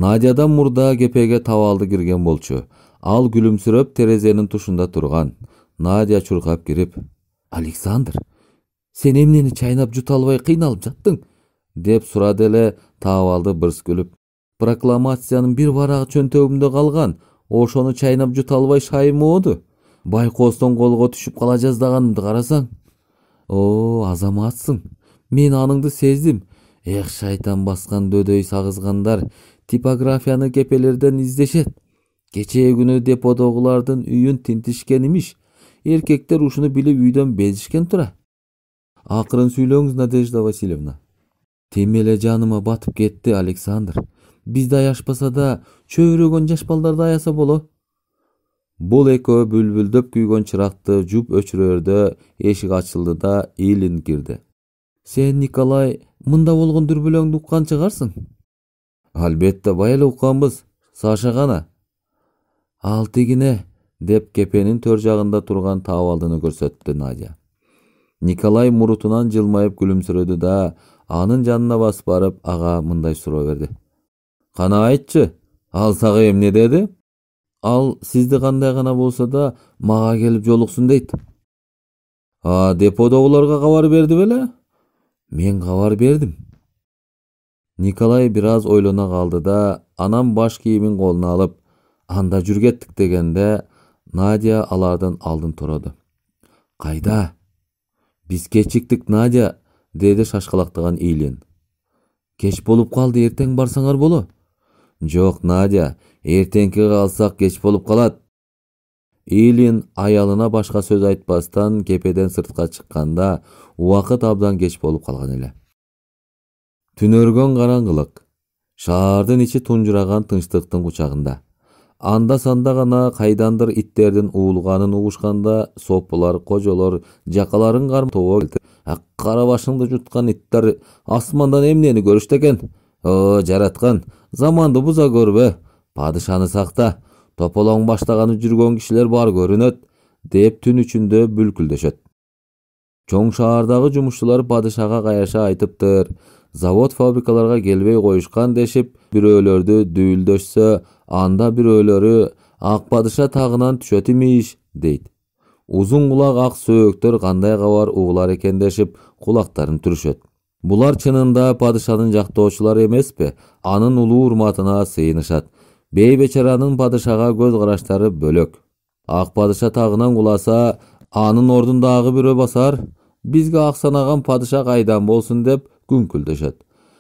надядан мурда кепеге табалды кирген болчу ал күлүмсүрөп терезенин тушунда турган надя чуркап кирип александр сен эмнени чайнап жута албай кыйналып жаттың деп сурады эле таап бырс күлүп прокламациянын бир барагы чөнтөгүмдө калган ошону чайнап жута албай шайым ооду байкоостон колго түшүп кала жаздаганымды карасаң о азаматсың мен аныңды сездим эх шайтан баскан дөдөй сагызгандар типографияны кепелерден издешет кечээ күнү деподогулардын үйүн тинтишкен имиш эркектер ушуну билип үйдөн безишкен тура акырын сүйлөңүз надежда васильевна тим эле жаныма батып кетти александр бизди аяшпаса да чөйрөгөн жаш балдарды аяса боло бул экөө бүлбүлдөп күйгөн чыракты жуп өчүрөрдө эшик ачылды да илин кирди сен николай мында болгон дүрбөлөңдү уккан чыгарсың албетте баягы эле укканбыз саша гана ал тигине деп кепенин төр жагында турган табалдыны көрсөттү надя николай мурутунан жылмайып күлүмсүрөдү да анын жанына басып барып ага мындай суроо берди қана айтчы, ал сага эмне деди ал сизди кандай гана болсо да мага келип жолуксун дейт а деподогуларга кабар берди беле мен кабар бердим николай бир аз ойлоно калды да анан баш кийимин колуна алып анда жүр кеттик дегенде надя алардын алдын туруду кайда биз кечиктик надя деди шашкалактаган ийлин кеч болуп калды эртең барсаңар боло жоқ надя ертеңгі қалсақ кеч болып калат Илин аялына башка сөз айтпастан кепеден сыртка чыкканда убакыт абдан кеч болуп калган эле түнөргөн караңгылык шаардын ичи тунжураган тынчтыктын кучагында анда санда гана кайдандыр иттердин уулганын угушканда сопулар кожолор жакаларын кармап ак кара башыңды жуткан иттер асмандан эмнени көрүштү экен о жараткан заманды буза көрбө падышаны сақта, тополоң баштаганы жүргөн кишилер бар көрүнөт деп түн үчүндө бүлкүлдөшөт чоң шаардагы жумушчулар падышага каяша айтыптыр завод фабрикаларга келбей коюшкан дешип бирөөлөрдү дүүлдөшсө анда бирөөлөрү ак падыша тагынан түшөт имиш дейт узун кулак ак сөөктөр кандай кабар угулар экен дешип кулактарын түрүшөт Бұлар чынында падышаның емес пе, анын ұлы урматына сыйынышат. Бей бечараның падышаға көз қараштары бөлөк. Ақ падыша тағынан құласа, анын ордындағы бірі басар, бізге ақсанаған падыша қайдан болсын деп күңкілдешет.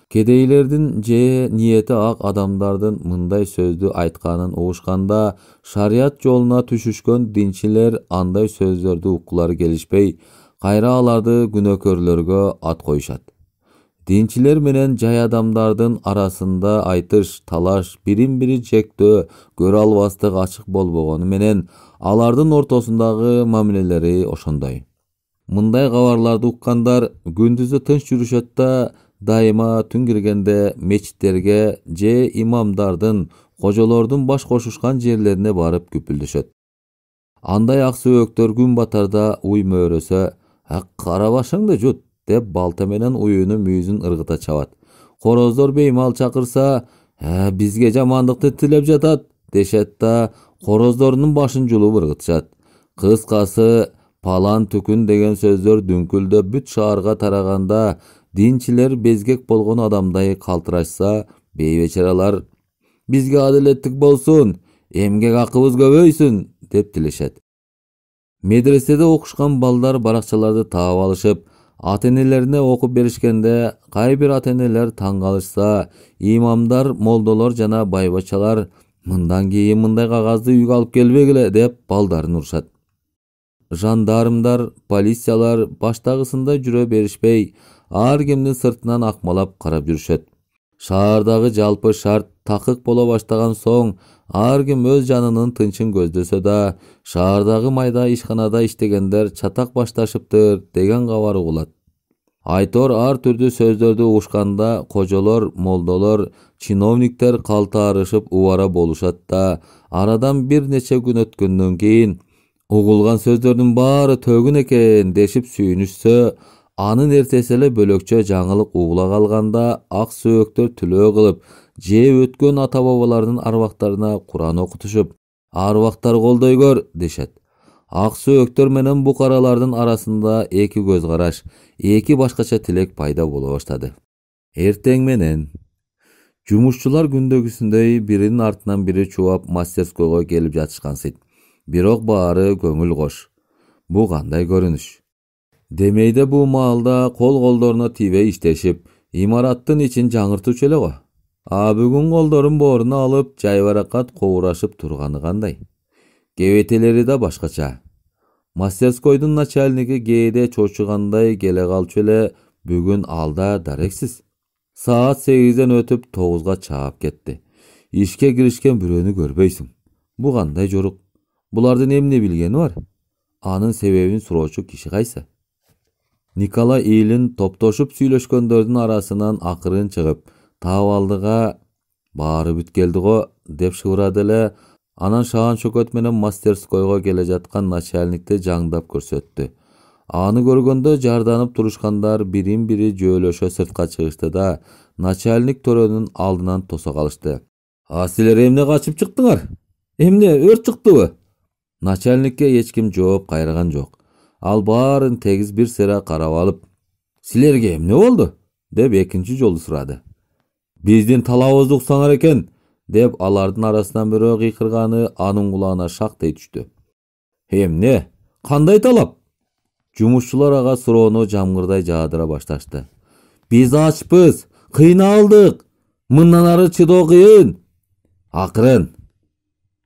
кедейлердин же ниети ак адамдардын мындай сөздү айтканын угушканда шарият жолуна түшүшкөн динчилер андай сөздөрдү уккулары келишпей кайра аларды күнөкөрлөргө ат коюшат динчилер менен жай адамдардын арасында айтыш талаш бирин бири чектөө көрө албастык ачык болбогону менен алардын ортосундагы мамилелери ошондой мындай кабарларды уккандар күндүзү тынч жүрүшөт да дайыма түн киргенде мечиттерге же имамдардын кожолордун баш кошушкан жерлерине барып күпүлдөшөт андай ак сөөктөр күн батарда уй мөөрөсө ак кара башыңды жут деп балта менен мүйізін мүйүзүн ыргыта чабат короздор беймал чакырса бизге жамандыкты тилеп жатат дешет да короздорунун башын жулуп ыргытышат кыскасы палан түкүн деген сөздөр дүңкүлдөп бүт шаарга тараганда динчилер безгек болгон адамдай калтырашса бейбечаралар бизге адилеттик болсун эмгек акыбыз көбөйсүн деп тилешет медреседе окушкан балдар баракчаларды таап алышып ата энелерине окуп беришкенде кай бир ата энелер таң калышса имамдар молдолор жана байбачалар мындан кийин мындай кагазды үйгө алып келбегиле деп балдарын урушат жандармдар полициялар баштагысындай жүрө беришпей ар кимдин сыртынан акмалап карап жүрүшөт шаардагы жалпы шарт такык боло баштаган соң ар ким өз жанынын тынчын көздөсө да шаардагы майда ишканада иштегендер чатак башташыптыр деген кабар угулат айтор ар түрдүү сөздөрдү угушканда кожолор молдолор чиновниктер калтаарышып убара болушат да арадан бир нече күн өткөндөн кийин угулган сөздөрдүн баары төгүн экен дешип сүйүнүшсө анын эртеси эле бөлөкчө жаңылык угула калганда ак сөөктөр түлөө кылып же өткөн ата бабалардын арбактарына куран окутушуп арбактар колдой көр дешет ак сөөктөр менен букаралардын арасында эки көз караш эки башкача тилек пайда боло баштады эртең менен жумушчулар күндөгүсүндөй биринин артынан бири чубап мастерскойго келип жатышкансыйт бирок баары көңүл кош бул кандай көрүнүш Демейді бұл маалда қол қолдорына тиве іштешіп, имараттың ішін жаңырту чөлі ва. А бүгін қолдорын борына алып, жайварақат қоурашып тұрғаны қандай. Кеветелері да башқача. Мастерскойдың начальнигі гейде чочығандай келе қал чөлі бүгін алда дарексіз. Саат 8-ден өтіп 9-ға чаап кетті. Ишке киришкен бүрөөнү көрбөйсүң. Бу кандай жорук? Булардын эмне билгени бар? Анын себебин суроочу киши кайсы? николай ээлин топтошуп сүйлөшкөндөрдүн арасынан акырын чыгып таабалдыга баары бүт келди го деп шыбырады эле анан шаан шөкөт менен мастерскойго келе жаткан начальникти жаңдап көрсөттү аны көргөндө жарданып турушкандар бирин бири жөөлөшө сыртка чыгышты да начальник төрөнүн алдынан тосо калышты а силер эмне качып чыктыңар эмне өрт чыктыбы начальникке эч ким жооп кайраган жок ал барын тегіз бир сыйра қарап алып силерге эмне болду деп экинчи жолу сурады биздин талабыбызды уксаңар экен деп алардын арасынан бирөө кыйкырганы анын кулагына шактай түштү эмне кандай талап жумушчулар ага суроону жамгырдай жаадыра башташты биз ачпыз кыйналдык мындан ары чыдоо кыйын акырын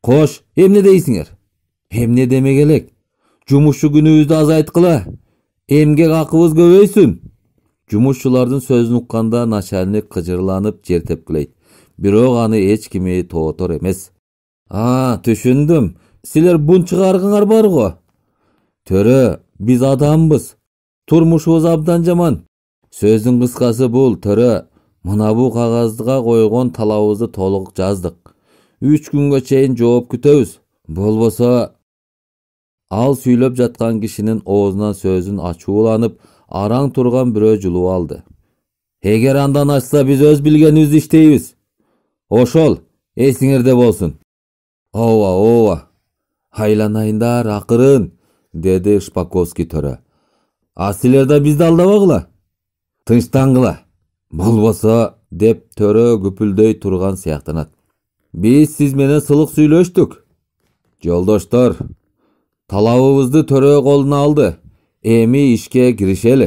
кош эмне дейсиңер эмне демек элек жумушчу күнүбүздү азайткыла эмгек акыбыз көбөйсүн жумушчулардын сөзүн укканда начальник кыжырланып жер тепкилейт бирок аны эч кими тоотор эмес а түшүндүм силер бун аргыңар бар го төрө биз адамбыз турмушубуз абдан жаман сөздүн кыскасы бул төрө мына бул кагазга койгон талабыбызды толук жаздык үч күнгө чейин жооп күтөбүз болбосо ал сүйлөп жаткан кишинин оозунан сөзүн ачууланып араң турган бирөө жулуп алды эгер андан ачса биз өз билгенибизди иштейбиз ошол эсиңерде болсун ооба ооба айланайындар акырын деди шпаковский төрө а силер да бизди алдабагыла тынчтангыла болбосо деп төрө күпүлдөй турган сыяктанат биз сиз менен сылык сүйлөштүк жолдоштор талабыбызды төрө колуна алды эми ишке киришели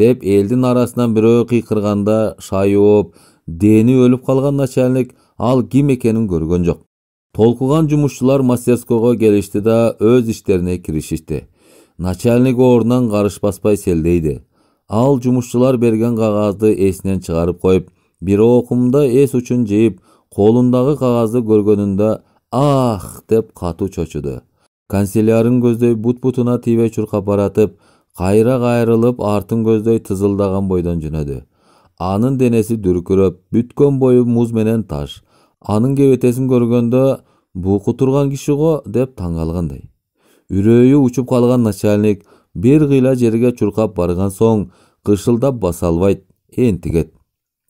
деп элдин арасынан бирөө кыйкырганда шайып дени өлүп калган начальник ал ким экенин көргөн жок толкуган жумушчулар мастерскойго келишти да өз иштерине киришишти начальник ордунан карыш баспай селдейди ал жумушчулар берген кагазды эсинен чыгарып коюп бир окумда эс учун жыйып колундагы кагазды көргөнүндө ах деп катуу чочуду канцелярын көздөй бут-бутуна тийбей чуркап баратып кайра кайрылып артын көздөй тызылдаган бойдон жөнөдү анын денеси дүркүрөп бүткөн бою муз менен таш анын кебетесин көргөндө буку турган киши го деп таң калгандай үрөйү учуп калган начальник бир кыйла жерге чуркап барган соң кышылдап баса албайт энтигет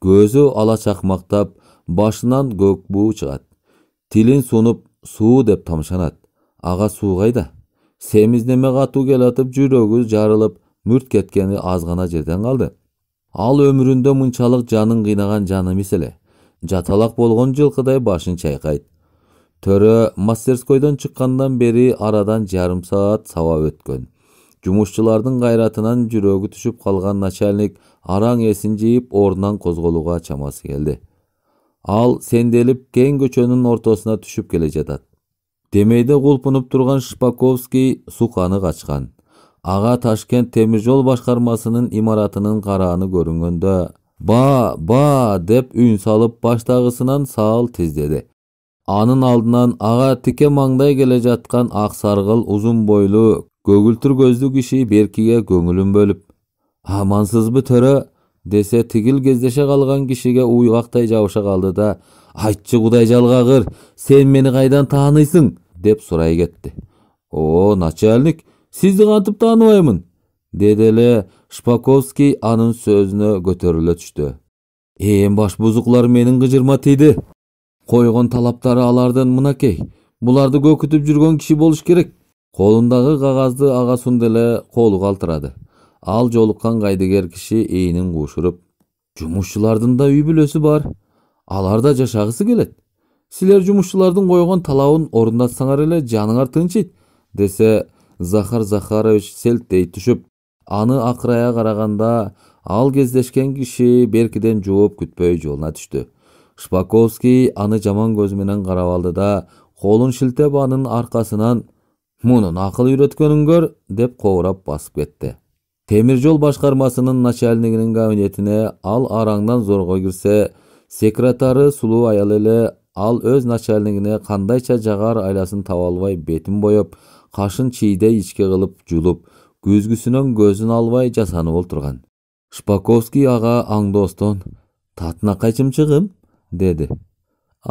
көзү ала чакмактап башынан көк буу чыгат тилин сунуп суу деп тамшанат аға суу кайда семизнеме катуу келатып жүрөгү жарылып мүрт кеткени аз гана жерден калды ал өмүрүндө мынчалык жанын кыйнаган жан эмес эле жаталак болгон жылкыдай башын чайкайт төрө мастерскойдон чыккандан бери арадан жарым саат саба өткөн жумушчулардын кайратынан жүрөгү түшүп калган начальник араң эсин жыйып ордунан козголууга чамасы келди ал сенделип кең көчөнүн ортосуна түшүп келе жатат демейде құлпынып тұрған шпаковский суқаны қачқан. аға ташкент темір жол башқармасының имаратының қараны көрінгенде ба ба деп үн салып баштағысынан саал тездеді анын алдынан аға тіке маңдай келе жатқан ақсарғыл саргыл ұзын бойлы көгілтір көздүү киши беркиге көңүлүн бөлүп амансызбы төрө десе тигил кездеше калган кишиге уйгактай жабыша калды да айтчы кудай жалгагыр сен мени кайдан тааныйсың деп сұрай кетті о начальник сізді қатып танымаймын деди эле шпаковский анын сөзіне көтөрүлө түшті. ен баш бұзықлар менің қыжырма тиді қойған талаптары алардын мынакей бұларды көкүтүп жүрген киши болуш керек Қолындағы қағазды аға сунду эле қалтырады. ал жолыққан қайдыгер киши ийнин куушуруп жумушчулардын да үй бүлөсү бар алар да жашагысы келет силер жумушчулардын койгон талабын орунда саңар эле жаныңар тынчыйт десе захар захарович селтдей түшүп аны акырая караганда ал кездешкен киши беркиден жооп күтпөй жолуна түштү шпаковский аны жаман көз менен карап алды да колун шилтеп анын аркасынан мунун акыл үйрөткөнүн көр деп коурап басып кетти темир жол башкармасынын начальнигинин кабинетине ал араңдан зорго кирсе секретары сулуу аял эле ал өз начальнигине кандайча жагар айласын таба албай бетин боеп кашын чийдей ичке кылып жулуп көзгүсүнөн көзүн албай жасанып олтурган шпаковский ага аңдоостон татынакай чымчыгым деди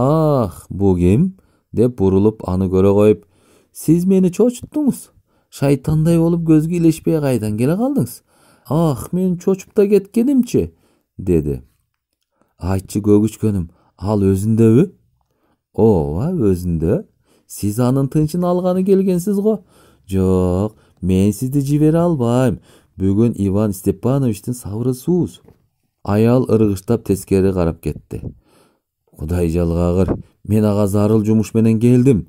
ах бу ким деп бурулуп аны көрө коюп сиз мени чочуттуңуз шайтандай болуп көзгө илешпей кайдан келе калдыңыз ах мен чочуп да кеткенимчи деди айтчы көгүчкөнүм ал өзүндөбү ооба өзүндө сиз анын тынчын алғаны келгенсиз го жок мен сизди жибере албайм бүгүн иван степановичтин сабыры сууз аял ыргыштап тескери карап кетти кудай жалгагыр мен ага зарыл жумуш менен келдим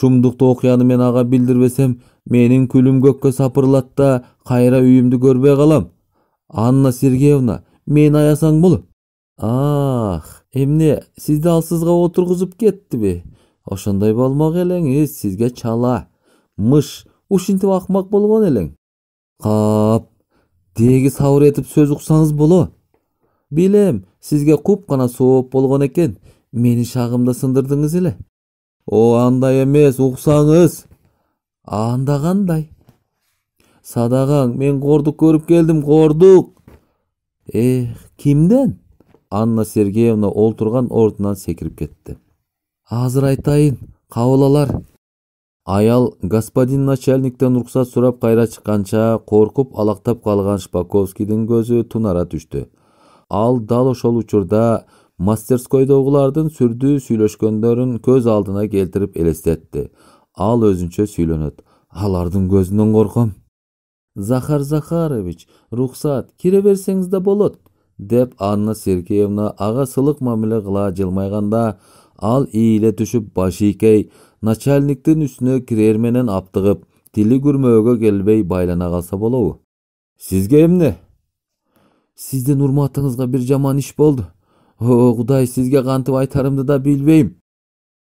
шумдуктуу окуяны мен аға билдирбесем менин күлүм көккө сапырылат қайра үйімді үйүмдү қалам. анна сергеевна мени аясаң болот ах эмне сизди алсызга отургузуп кеттиби ошондой болмок элеңиз сизге чала мыш ушинтип акмак болгон элең Қап, деги сабыр этип сөз уксаңыз боло билем сизге куп гана сооп болгон экен менин шагымды сындырдыңыз эле о андай эмес уксаңыз анда кандай садагаң мен кордук көрүп келдим кордук эх кимден анна сергеевна ол тұрған орнынан секіріп кетті азыр айтайын қаулалар аял господин начальниктен рұқсат сұрап қайра шыққанша қорқып алақтап қалған шпаковскийдің көзі тунара түшті ал дал ошол учурда мастерскойдогулардын сүрдүү сүйлөшкөндөрүн көз алдына келтирип элестетти ал өзүнчө сүйлөнөт алардын көзүнөн корком захар захарович рухсат кире берсеңиз да болот деп анна сергеевна ага сылык мамиле кыла жылмайганда ал ийиле түшүп башийкей начальниктин үстүнө кирер менен аптыгып тили күрмөөгө келбей байлана калса болобу сизге эмне сиздин урматыңызга бир жаман иш болду о кудай сизге кантип айтарымды да билбейм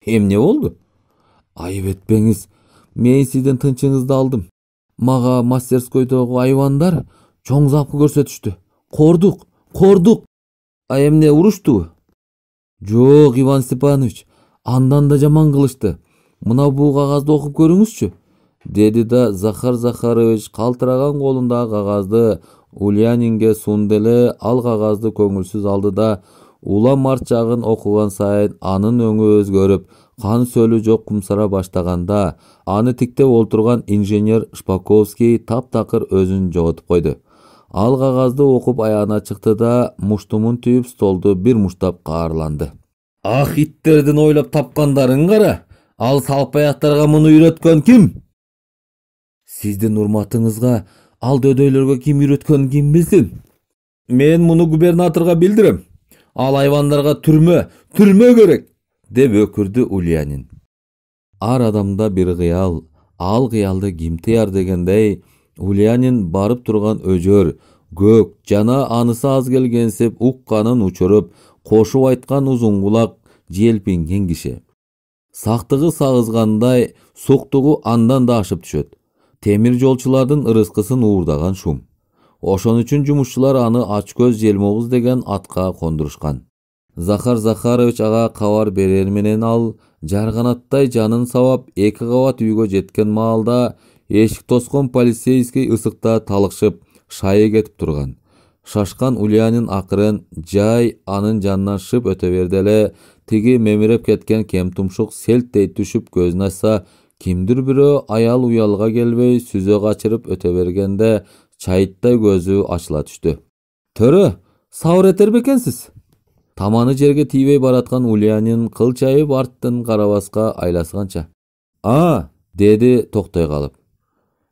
эмне болду айып этпеңиз мен сиздин тынчыңызды алдым мага мастерскойдогу айбандар чоң запкы көрсөтүштү кордук кордук а эмне уруштубу жок иван степанович андан да жаман кылышты мына бул кагазды окуп көрүңүзчү деди да захар захарович калтыраган колундагы кагазды ульянинге сунду эле ал кагазды көңүлсүз алды да улам март жагын окуган сайын анын өңү өзгөрүп кан сөлү жок кумсара баштаганда аны тиктеп олтурган инженер шпаковский таптакыр өзүн жоготуп койду ал кагазды окуп аяғына чыкты да муштумун түйүп столду бир муштап каарланды ах иттердин ойлоп тапкандарын кара ал салпаяктарга муну үйрөткөн ким сиздин урматыңызга ал дөдөйлөргө ким үйрөткөнүн ким билсин мен муну губернаторго билдирем ал айвандарга түрмө түрмө керек деп өкүрдү ульянин ар адамда бир кыял ал кыялды ким тыяр дегендей ульянин барып турган өжөр көк жана анысы аз келгенсип укканын учуруп кошуп айткан узун кулак желпинген киши сактыгы сагызгандай суктугу андан да ашып түшөт темир жолчулардын ырыскысын уурдаган шум ошон үчүн жумушчулар аны ачкөз желмогуз деген атка кондурушкан захар захарович ага кабар берери менен ал жарганаттай жанын сабап эки кабат үйгө жеткен маалда ешік тосқан полицейский ысықта талықшып шайы кетіп тұрған шашқан ульянин ақырын жай анын жанынан шып өте берді эле тиги мемиреп кеткен кем тумшук селттей түшіп көзін ачса кімдір бірі аял уялга келбей сүзө качырып өте бергенде чайыттай көзі ашыла түштү Төрі, сабыр этер бекенсиз таманы жерге тийбей баратқан ульянин кылчайып арттын карабаска айласқанша а деді тоқтай қалып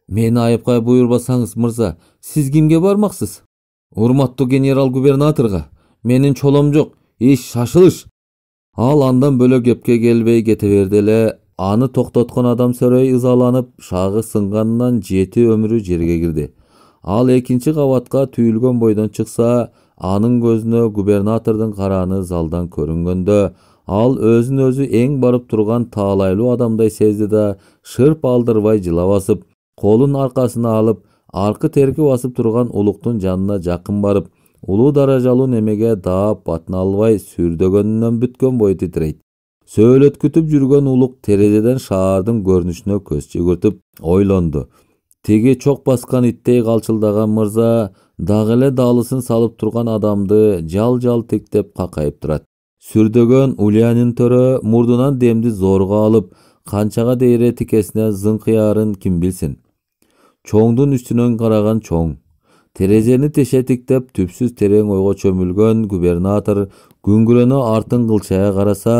мені айыпқа бұйырбасаңыз мырза сіз кімге бармақсыз урматтуу генерал губернаторго менин чолом жок иш шашылыш ал андан бөлөк кепке келбей кете берди эле аны токтоткон адам сөрөй ызаланып шағы сынганынан жеті өмүрү жерге кирди ал экинчи кабатка түйүлгөн бойдон чыкса анын көзүнө губернатордун карааны залдан көрүнгөндө ал өзүн өзү эң барып турган таалайлуу адамдай сезди да шырп алдырбай жыла колун арқасына алып арқы терки басып тұрған улуктун жанына жақын барып улуу даражалуу немеге даап батына албай сүрдөгөнүнөн бүткөн бою титирейт сөөлөткүтүп жүргөн улук терезеден шаардын көрүнүшүнө көз жүгүртүп ойлонду тиги чок баскан иттей калчылдаган мырза дагы эле даалысын салып турган адамды жал жал тиктеп какайып турат сүрдөгөн ульянин төрө мурдунан демди зорго алып канчага дейре тикесине зыңкыярын ким билсин чоңдун үстүнөн караган чоң терезени тешетиктеп түпсүз терең ойго чөмүлгөн губернатор күңгүрөнө артын кылчая караса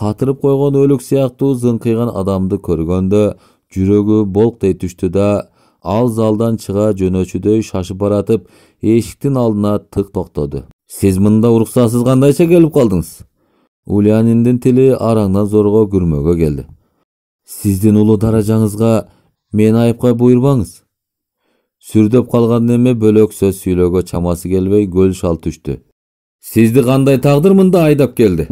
катырып койгон өлүк сыяктуу зыңкыйган адамды көргөндө жүрөгү дей түштү да ал залдан чыга жөнөчүдөй шашып баратып эшиктин алдына тык токтоду сиз мында уруксатсыз кандайча келип калдыңыз ульяниндин тили араңдан зорго күрмөгө келди сиздин улуу даражаңызга мени айыпка буйрубаңыз сүрдөп калган неме бөлөк сөз сүйлөөгө чамасы келбей көл шал түштү сизди кандай тагдыр мында айдап келди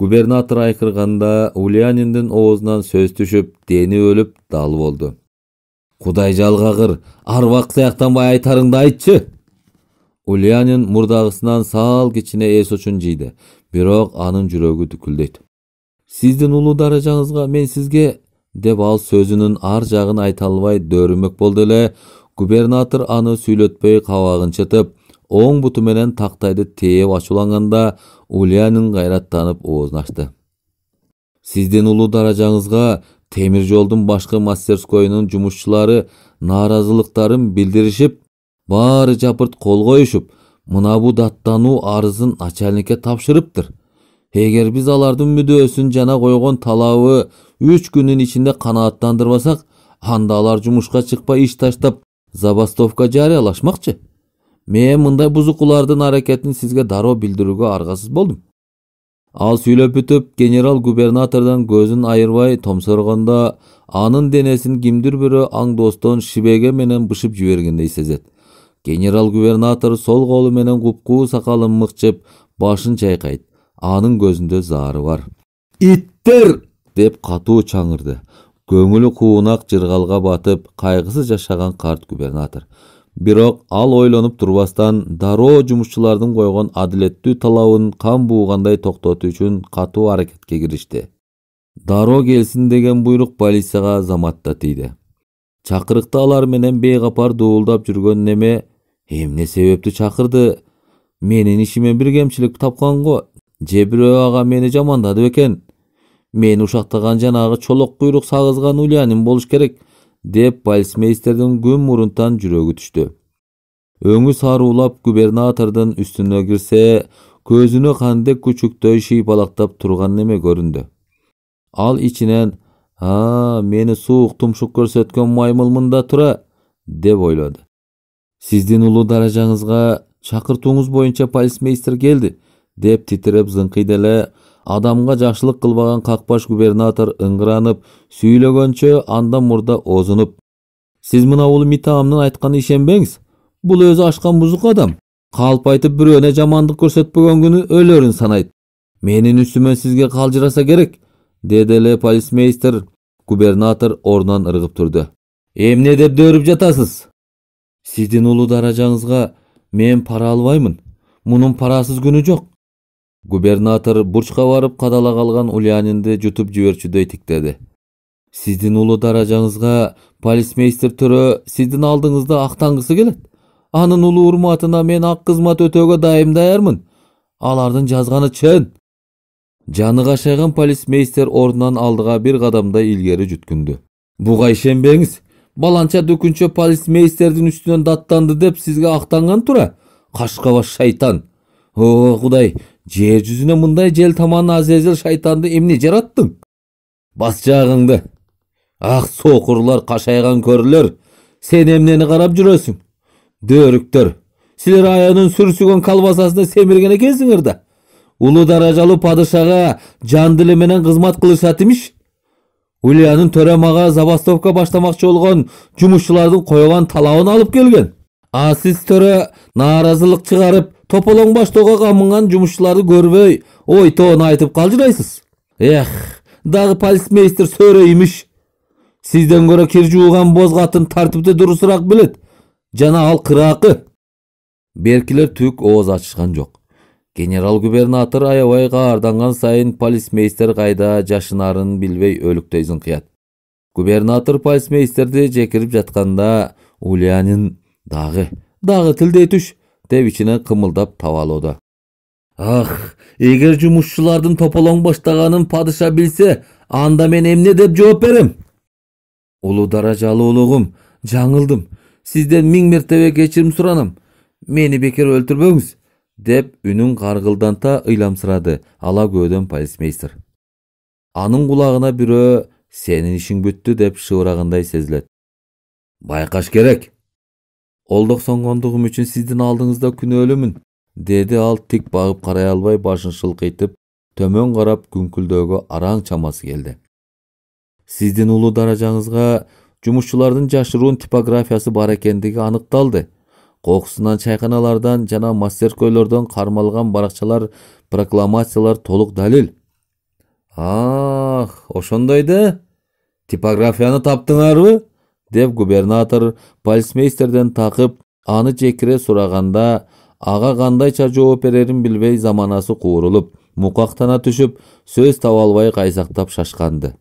губернатор айкырганда ульяниндин оозунан сөз түшүп дени өлүп дал болду кудай жалгагыр арбак сыяктанбай айтарыңды айтчы ульянин мурдагысынан сал кичине эс учун жийди бирок анын жүрөгү дүкүлдөйт сиздин улуу даражаңызга мен сизге деп ал сөзүнүн ар жагын айта албай дөөрүмөк болду эле губернатор аны сүйлөтпөй кабагын чытып оң буту менен тактайды тээп ачууланганда ульянин кайраттанып оозун ачты сиздин улуу даражаңызга темир жолдун башкы мастерскойнун жумушчулары нааразылыктарын билдиришип баары жапырт кол коюшуп мына бу даттануу арызын начальникке тапшырыптыр эгер биз алардын мүдөөсүн жана койгон талабы үч күндүн ичинде канааттандырбасак анда алар жумушка чыкпай иш таштап забастовка жарыялашмакчы мен мындай бузукулардын аракетин сизге дароо билдирүүгө аргасыз болдум ал сүйлөп бүтүп генерал губернатордон көзүн айырбай томсоргондо анын денесин кимдир бирөө аңдоостон шибеге менен бышып жибергендей сезет генерал губернатор сол колу менен купкуу сакалын мыкчып башын чайкайт анын көзүндө заары бар иттер деп катуу чаңырды көңүлү куунак жыргалга батып кайгысыз жашаган карт губернатор бирок ал ойлонуп турбастан дароо жумушчулардын койгон адилеттүү талабын кан буугандай токтотуу үчүн катуу аракетке киришти дароо келсин деген буйрук полицияга заматта тийди чакырыкты алар менен бейкапар дуулдап жүргөн неме эмне себепти чакырды менин ишиме бир кемчилик тапканго же бирөө ага мени жамандады бекен Мен ушактаган жанагы чолок куйрук сагызган ульяним болуш керек деп полисмейстердин күн мурунтан жүрөгү түштү өңү саруулап губернатордун үстүнө кирсе көзүнө кандек күчүктөй шыйпалактап турган неме көрүндү ал ичинен а мени суук тумшук көрсөткөн маймылмын да тура деп ойлоду сиздин улуу даражаңызга чакыртууңуз боюнча полисмейстер келди деп титиреп зыңкыйды эле адамға жақшылық қылбаған қақпаш губернатор ыңғыранып сөйлегенше анда мұрда озынып сіз мына ол митаамның айтқанын ишенбеңіз бұл өзі ашқан бұзық адам қалпайтып айтып біреуіне жамандық көрсетпеген күні өлерін санайды менің үстіме сізге қалжыраса керек деді эле полисмейстер губернатор орнынан ырғып тұрды эмне деп дөріп жатасыз сиздин улуу даражаңызга мен пара албаймын мунун парасыз күнү жок губернатор бурчка барып кадала калган ульянинди жутуп жиберчүдөй тиктеди сиздин улуу даражаңызга полисмейстер төрө сиздин алдыңызда актангысы келет анын улуу урматына мен ак кызмат өтөөгө дайым даярмын алардын жазганы чын жаны кашайган полисмейстер ордунан алдыга бир кадамдай илгери жүткүндү буга ишенбеңиз баланча дүкүнчө полисмейстердин үстүнөн даттанды деп сизге актанган тура, Кашкабаш шайтан о құдай жер жүзіне мындай жел таман азезил шайтанды эмне жараттың бас жағыңды ақ соқырлар қашайған көрлер сен эмнени қарап жүрөсүң дөөрүктөр силер аянын сүрсүгөн колбасасына семирген экенсиңер да улуу падышаға падышага жан дили менен кызмат кылышат имиш улиянын мага забастовка баштамакчы болгон жумушчулардын койгон талабын алып келген а сиз төрө нааразылык чыгарып баш тооға камынган жумушчуларды көрбөй тоону айтып калжырайсыз эх дагы полисмейстер сөөрө имиш сизден көрө кир жууган боз катын тартипти дурусураак билет жана ал кыраакы беркилер түк ооз ачышкан жок генерал губернатор аябай каарданган сайын полисмейстер кайда жашынарын билбей өлүктөй зыңкыят губернатор полисмейстерди жекирип жатканда ульянин дагы дагы тилдей түш деп ішінен қымылдап табалоды ах егер жұмысшылардың баштағанын падыша білсе анда мен эмне деп жооп берем улуу даражалуулугум жаңылдым сизден миң мертебе кечирим суранам мени бекер өлтүрбөңүз деп үнүн каргылданта ыйламсырады ала көөдөн полисмейстер анын кулагына бирөө сенин ишиң бүттү деп шыбырагандай сезилет байкаш керек сонгондугум үчүн сиздин алдыңызда күнөөлүмүн деди ал тик багып карай албай башын шылкыйтып төмөн карап күңкүлдөөгө араң чамасы келди сиздин улуу даражаңызга жумушчулардын жашыруун типографиясы бар экендиги аныкталды кокусунан чайканалардан жана мастеркойлордон кармалган баракчалар прокламациялар толук далил ах ошондой да типографияны таптыңарбы деп губернатор полисмейстерден тақып аны жекіре сұрағанда аға қандайша жооп берерін билбей заманасы қуырылып мукактана түшүп сөз таба албай кайсактап шашканды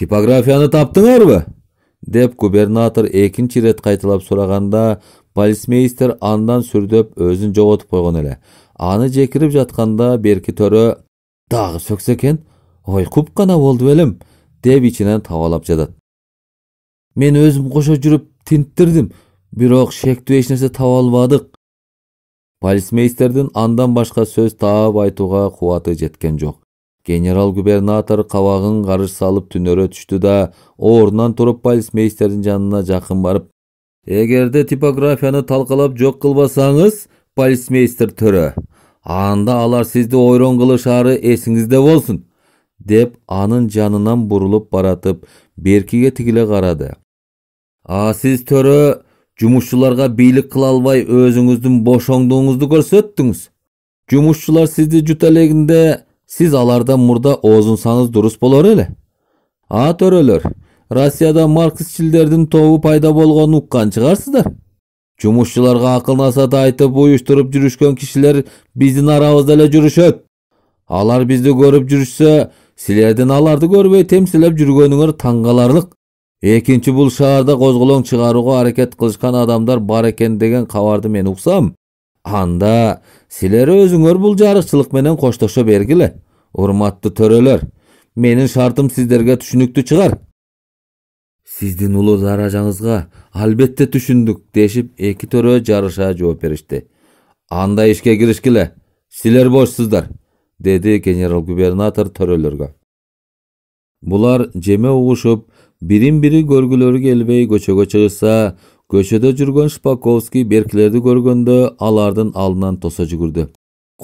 типографияны таптыңарбы деп губернатор экинчи ирет кайталап сураганда полисмейстер андан сүрдөп өзүн жоготуп койгон эле аны жекирип жатканда берки төрө дагы сөксө экен ой гана болду белем деп ичинен табалап жатат мен өзім қоша жүріп тінттірдім бирок шектүү эч нерсе таба албадык полисмейстердің андан башка сөз таап айтууга қуаты жеткен жоқ. генерал губернатор кабагын карыш салып түнөрө түштү да ордунан туруп полисмейстердің жанына жакын барып эгерде типографияны талкалап жоқ қылбасаңыз, полисмейстер төрө анда алар сізді ойрон кылышаары эсиңизде болсун деп анын жанынан бурулуп баратып беркиге тигиле карады а сиз төрө жумушчуларга бийлик кыла албай өзүңүздүн бошоңдугуңузду көрсөттүңүз жумушчулар сизди жута элегинде алардан мурда озунсаңыз дұрыс болор эле а төрөлөр россияда марксшілдердің тобу пайда болгонун ұққан шығарсыздар жумушчуларга акыл насаат айтып уюштуруп жүрүшкөн кішілер биздин арабызда эле жүрүшөт алар бізді көріп жүрүшсө силердин аларды көрбөй темсилеп жүргөнүңөр таңғаларлық экинчи бул шаарда козголоң чыгарууга аракет кылышкан адамдар бар экен деген кабарды мен уксам анда силер өзүңөр бул жарыкчылык менен коштошо бергиле урматтуу төрөлөр менин шартым сиздерге түшүнүктүү чыгар сиздин улуу даражаңызга албетте түшүндүк дешип эки төрө жарыша жооп беришти анда ишке киришкиле силер бошсуздар деди генерал губернатор төрөлөргө булар жеме угушуп бирин бири көргүлөрү келбей көчөгө чыгышса көчөдө жүргөн шпаковский беркилерди көргөндө алардын алдынан тосо жүгүрдү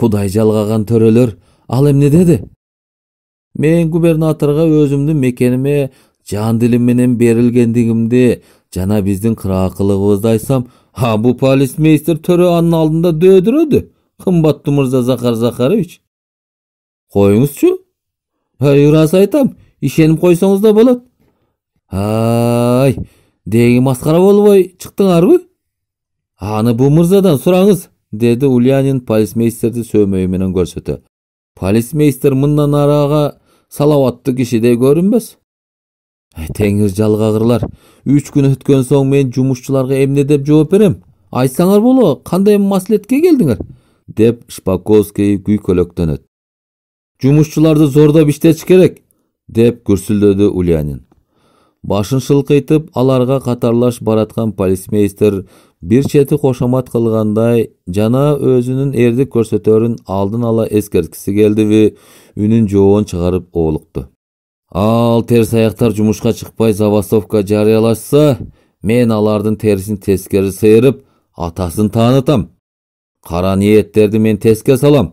кудай жалгаган төрөлөр ал эмне деди мен губернаторго өзүмдүн мекениме жан дилим менен берилгендигимди жана биздин кыраакылыгыбызды айтсам а бул полицмейстер төрө анын алдында дөөдүрөдү кымбаттуу мырза захар захарович коюңузчу ырас айтам ишенип койсоңуз да болот ай дегі масқара болбой чыктыңарбы аны бұмырзадан сұраңыз», деді деди ульянин полисмейстерди сөөмөйү менен көрсөтө полисмейстер мындан арага салауаттуу кишидей көрүнбөс теңир жалгагырлар үш күн өткен соң мен жумушчуларга эмне деп жооп берем айтсаңар болу, қандай маслетке келдиңер деп шпаковский күйкөлөктөнөт жумушчуларды зордоп иштеш керек деп күрсүлдөдү ульянин башын шылқайтып аларға қатарлаш баратқан полисмейстер бир чети кошомат кылгандай жана өзүнүн эрдик көрсөтөрүн алдын ала эскерткиси келдиби үнүн жоон чыгарып оолукту ал терс аяктар жумушка чыкпай забастовка жарыялашса мен алардын терисин тескери сыйрып атасын таанытам кара ниеттерди мен теске салам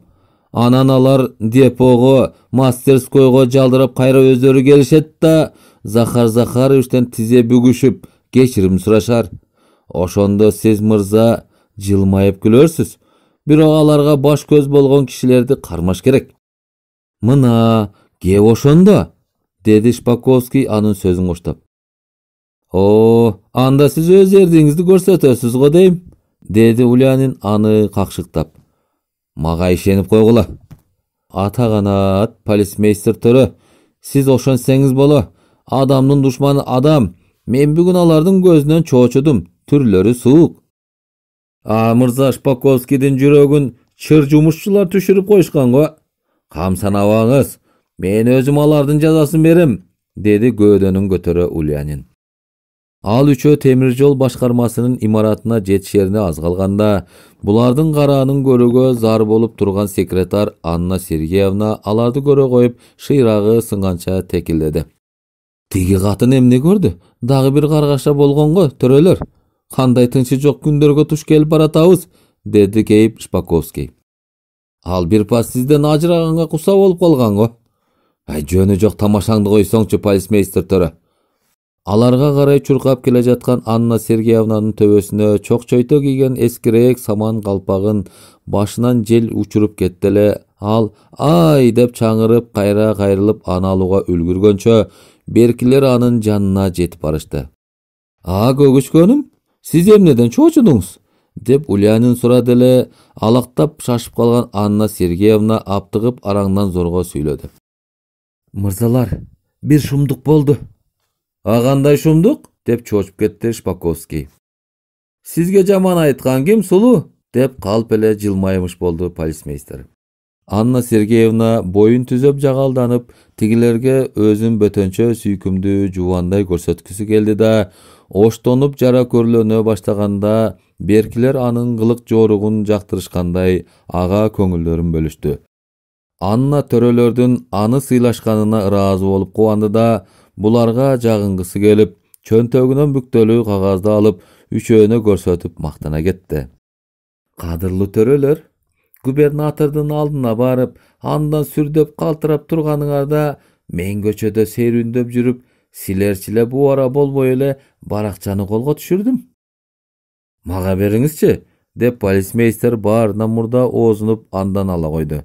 анан алар депого мастерскойго жалдырап кайра өздөрү келишет да захар захаровичтен тізе бүгішіп кешірім сұрашар ошондо сиз мырза жылмайып күлөрсүз бирок аларга баш көз болгон кишилерди кармаш керек мына кеп ошондо деди шпаковский анын сөзүн коштоп о анда сиз өз эрдиңизди көрсөтөсүз го дейм деди улянин аны какшыктап мага ишенип койгула атаганат полисмейстер төрө сиз ошентсеңиз боло адамның душманы адам мен бүгүн алардын көзүнөн чоочудум түрлері суық. а мырза шпаковскийдин жүрөгүн чыр жумушчулар түшүрүп коюшкан го камсанабаңыз мен өзүм алардын жазасын берем деди көөдөнүн көтөрө ульянин ал үчөө темир жол башкармасынын имаратына жетишерине аз калганда булардын караанын көрүүгө зар болуп турган секретарь анна сергеевна аларды көрө коюп шыйрагы сынганча текилдеди тиги катын эмне көрдү дагы бир каргаша болгонго төрөлөр кандай тынчы жок күндөргө туш келип баратабыз деди кейип шпаковский ал бир пас сизден ажыраганга куса болуп калган го ай жөнү жок тамашаңды койсоңчу полисмейстер төрө аларга карай чуркап келе жаткан анна сергеевнанын төбөсүнө чокчөйтө кийген эскирээк саман калпагын башынан жел учуруп кетти эле ал ай деп чаңырып кайра кайрылып аны алууга үлгүргөнчө беркилер анын жанына жетип барышты а көгүчкөнүм сиз эмнеден чочудуңуз деп ульянин сурады эле алактап шашып калган анна сергеевна аптыгып араңдан зорго сүйлөдү мырзалар бир шумдук болду а кандай шумдук деп чочуп кетти шпаковский сизге жаман айткан ким сулуу деп калп эле жылмаймыш болду полисмейстер анна сергеевна бойын түзөп жагалданып тигилерге өзүн бөтөнчө сүйкүмдүү жубандай көрсөткүсү келди да оштонуп жара көрлөнө баштаганда беркилер анын кылык жоругун жактырышкандай ага көңүлдөрүн бөлүштү анна төрөлөрдүн аны сыйлашканына ыраазы болуп кубанды да буларга жагынгысы келип чөнтөгүнөн бүктөлүү кагазды алып үчөөнө көрсөтүп мактана кетти кадырлуу төрөлөр губернатордун алдына барып андан сүрдөп калтырап турганыңарда мен көчөдө серүндөп жүрүп силерчилеп буара болбой эле баракчаны колго түшүрдүм мага бериңизчи деп полисмейстер баарынан мурда оозунуп андан ала койду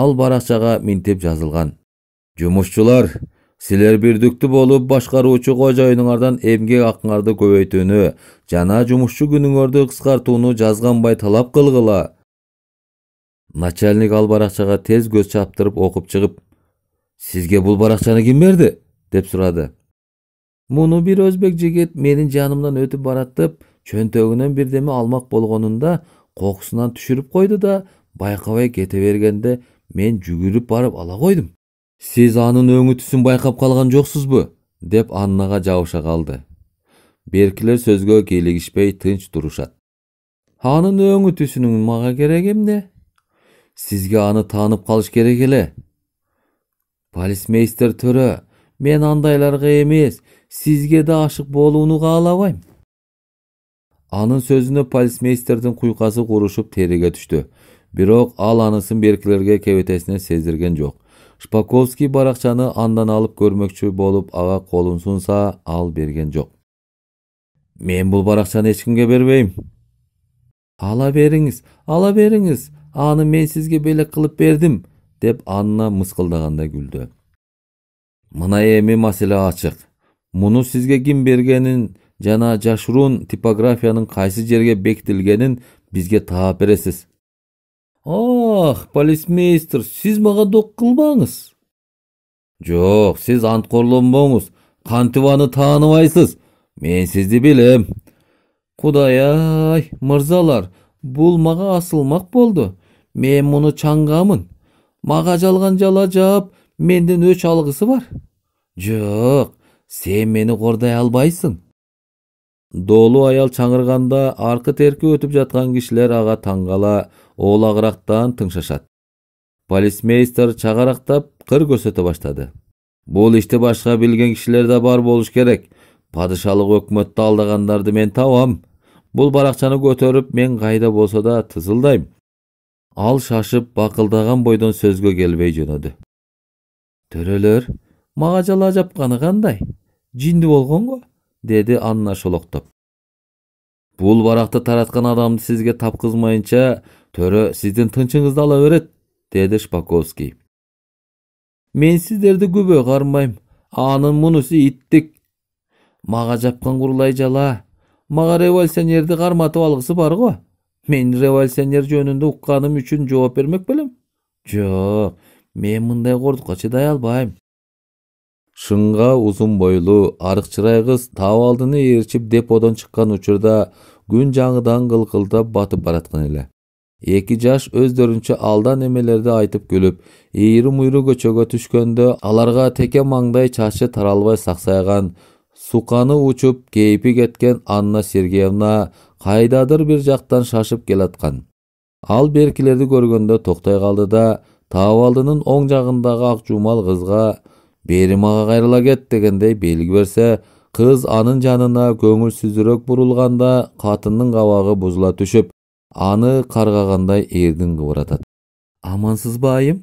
ал баракчага минтип жазылган жумушчулар силер бирдүктүү болуп башкаруучу кожоюнуңардан эмгек акыңарды көбөйтүүнү жана жумушчу күнүңөрдү кыскартууну жазганбай талап кылгыла начальник ал барақшаға тез көз чаптырып оқып чыгып сізге бұл баракчаны ким берди деп сұрады муну бир өзбек жигит менин жанымдан өтүп баратып чөнтөгүнөн бирдеме алмак болгонунда кокусунан түшүрүп койду да байкабай кете бергенде мен жүгүрүп барып ала койдум сиз анын өңүтүсүн байкап калган жоксузбу деп аннага жабыша калды беркилер сөзгө кийлигишпей тынч турушат анын өңүтүсүнүн мага кереги эмне сізге аны танып қалыш керек еле полисмейстер түрі мен андайларға емес сізге де ашық болууну каалабайм анын сөзүнө полисмейстердің куйкасы курушуп териге түштү бирок ал анысын беркилерге кебетесине сездирген жоқ. шпаковский баракчаны андан алып көрмөкчү болып аға колун сунса ал берген жоқ. мен бұл баракчаны эч кимге бербейм ала бериңиз ала бериңиз аны мен сізге белек кылып бердим деп анна мыскылдагандай күлдү мына эми маселе ачык муну сизге ким бергенин жана жашыруун типографиянын кайсы жерге бекитилгенин бизге таап бересиз ах полисмейстер сиз мага док кылбаңыз жок сиз анткорлонбоңуз кантип аны тааныбайсыз мен сизди билем кудай ай мырзалар бул мага асылмак болду мен мұны чаңғамын мага жалған жала жаап менден өч алғысы бар жок сен мени кордой албайсың долу аял чаңырганда аркы терки өтүп жаткан кишилер ага таң кала оолагырактан тыңшашат полисмейстер чагарактап кыр көрсөтө баштады бул ишти башка билген кишилер да бар болуш керек падышалык өкмөттү алдагандарды мен табам бул баракчаны көтөрүп мен кайда болсо да тызылдайм ал шашып бақылдаған бойдон сөзгө келбей жөнөдү төрөлөр мага жала жапканы кандай жинди болгон го деди анна шолоктоп бул баракты тараткан адамды сизге тапкызмайынча төрө сиздин тынчыңызды ала берет деди шпаковский мен сиздерди күбө кармайм анын мунусу иттик мага жапкан курулай жала мага революционерди карматып алгысы бар го мен революционер жөнүндө укканым үчүн жооп бермек белем жок мен мындай кордукка чыдай албайм шыңга узун бойлуу арык чырай кыз табалдыны ээрчип деподон чыккан учурда күн жаңыдан кылкылдап батып бараткан эле эки жаш өздөрүнчө алдан эмелерди айтып күлүп ийри муйру көчөгө түшкөндө аларга теке маңдай чачы таралбай саксайган суканы учуп кейпи кеткен анна сергеевна кайдадыр бир жақтан шашып келатқан. ал беркилерди көргөндө токтой калды да тауалдының оң жағындағы ақ жумал кызга бери мага кайрыла кет дегендей белги берсе кыз анын жанына көңүлсүзүрөөк бурулганда қатынның кабагы бузула түшүп аны каргагандай эрдин кыбыратат амансызбы айым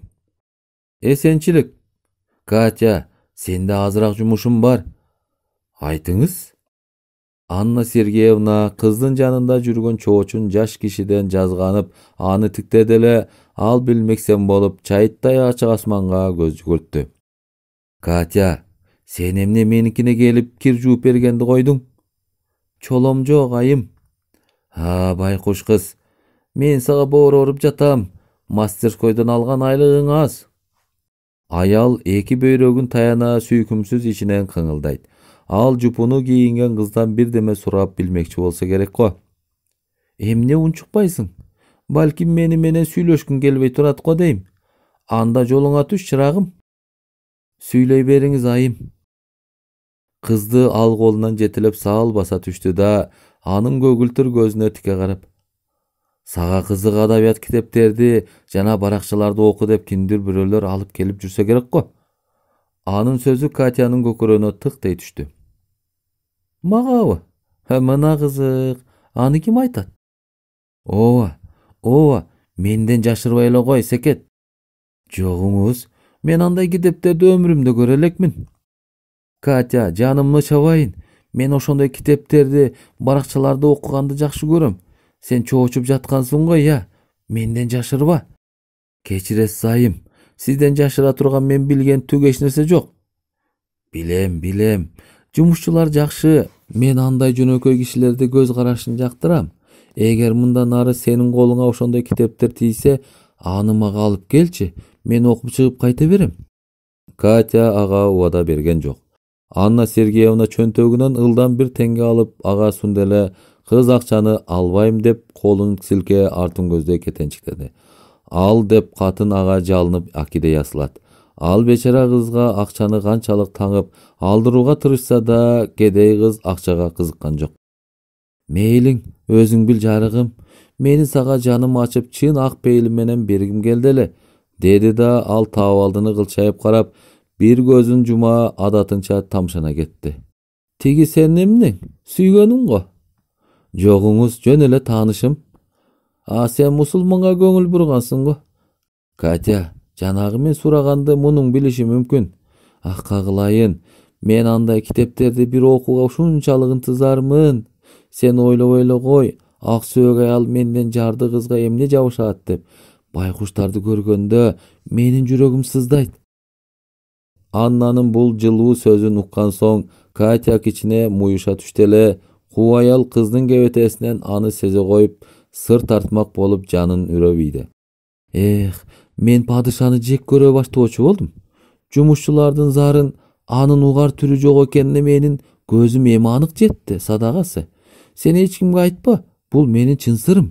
эсенчилик катя сенде азыраак жумушум бар айтыңыз анна сергеевна кыздын жанында жүргөн чоочун жаш кишиден жазганып аны тиктеди эле ал билмексен болуп чайыттай ачык асманга көз жүгүрттү катя сен эмне меникине келип кир жууп бергенди койдуң чолом жок айым а байкуш кыз мен сага боор ооруп жатам мастерскойдон алган айлыгың аз аял эки бөйрөгүн таяна сүйкүмсүз ичинен кыңылдайт ал жупуну кийинген кыздан бирдеме сурап билмекчи болсо керек го эмне унчукпайсың балким мени менен сүйлөшкүң келбей турат го дейм анда жолуңа түш чырагым сүйлөй бериңиз айым кызды ал колунан жетелеп саал баса түштү да анын көгүлтүр көзүнө тике карап сага кызык адабият китептерди жана баракчаларды оку деп кимдир бирөөлөр алып келип жүрсө керек го анын сөзү катянын көкүрөгүнө тыктай түштү магабы э, мына кызык аны ким айтат ооба ооба менден жашырбай эле кой секет жогуңуз мен андай китептерди өмүрүмдө көрө элекмин катя жанымды чабайын мен ошондой китептерди баракчаларды окуганды жакшы көрөм сен чоочуп жаткансың го ыя менден жашырба кечиресиз айым сизден жашыра турган мен билген түк эч нерсе жок билем билем жумушчулар жакшы мен андай жөнөкөй кишилерди көз карашын жактырам эгер мындан ары сенин колуңа ошондой китептер тийсе аны мага алып келчи мен окуп чыгып кайта берем катя ага убада берген жок анна сергеевна чөнтөгүнөн ылдам бир теңге алып ага эле кыз акчаны албайм деп колун силке артын көздөй кетенчиктеди ал деп катын ага жалынып акиде ясылат ал бечара қызға ақшаны канчалык таңып алдыруға тырышса да кедей кыз ақшаға қызыққан жоқ мейлің өзің біл жарығым мені саға жаным ачып чын ақ пейилим менен бергім келди эле деди да ал табалдыны кылчайып карап бир көзүн жума адатынча тамшана кетти тиги сенин эмнең сүйгөнүң го жогуңуз жөн эле таанышым а сен мусулманга көңүл бургансың го катя мен сураганды мунун билиши мүмкүн акка кылайын мен андай китептерди бир окууга ушунчалык ынтызармын сен ойлобой эле кой ак сөөк аял менден жарды кызга эмне жабышат деп байкуштарды көргөндө менин жүрөгүм сыздайт аннанын бул жылуу сөзүн уккан соң катя кичине муюша түштү эле куу аял кыздын кебетесинен аны сезе коюп сыр тартмак болуп жанын үрөбүйдү эх мен падышаны жек көрө баштоочу болдум жумушчулардын зарын анын угар түрү жок экенине менин көзүм эми анык жетти садагасы сен эч кимге айтпа бул менин чын сырым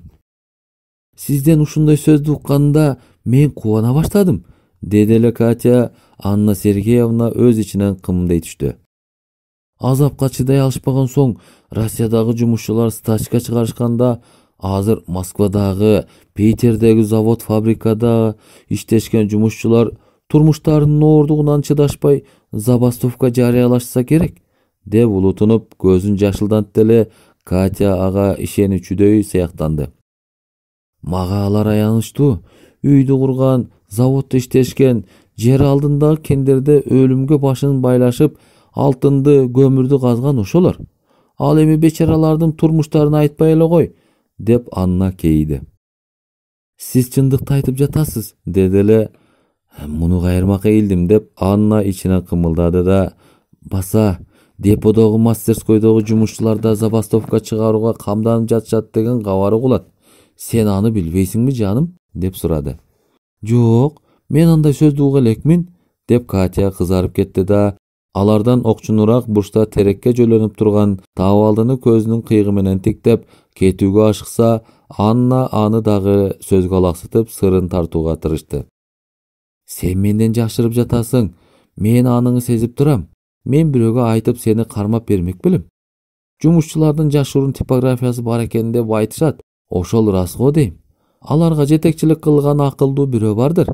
сизден ушундай сөздү укканда мен кубана баштадым деди эле катя анна сергеевна өз ичинен кымдый түштү азапка чыдай алышпаган соң россиядагы жумушчулар стачка чыгарышканда азыр москвадагы питердеги завод фабрикада иштешкен жумушчулар турмуштарынын оордугунан чыдашпай забастовка жарыялашса керек деп улутунуп көзүн жашылдантты эле катя ага ишенүүчүдөй сыяктанды мага алар аянычтуу үйдү курган заводдо иштешкен жер алдындагы кендерде өлүмгө башын байлашып алтынды көмүрдү казган ошолор ал эми бечаралардын турмуштарын айтпай эле кой деп анна кейді. Сіз чындыкты айтып жатасыз деди эле муну кайырмакка деп анна ичинен кымылдады да баса деподогу мастерскойдогу жумушчулар да забастовка чыгарууга камданып жатышат деген кабар угулат сен аны билбейсиңби жаным деп сұрады. жок мен андай сөздү уга элекмин деп катя кызарып кетти да алардан окчунураак бурчта терекке жөлөнүп турган табалдыны көзүнүн кыйыгы менен тиктеп кетүүгө ашыкса анна аны дагы сөзгө алаксытып сырын тартууга тырышты сен менден жашырып жатасың мен аныңы сезип турам мен бирөөгө айтып сени кармап бермек белем жумушчулардын жашыруун типографиясы бар экен деп айтышат ошол ырас го дейм аларга жетекчилик кылган акылдуу бирөө бардыр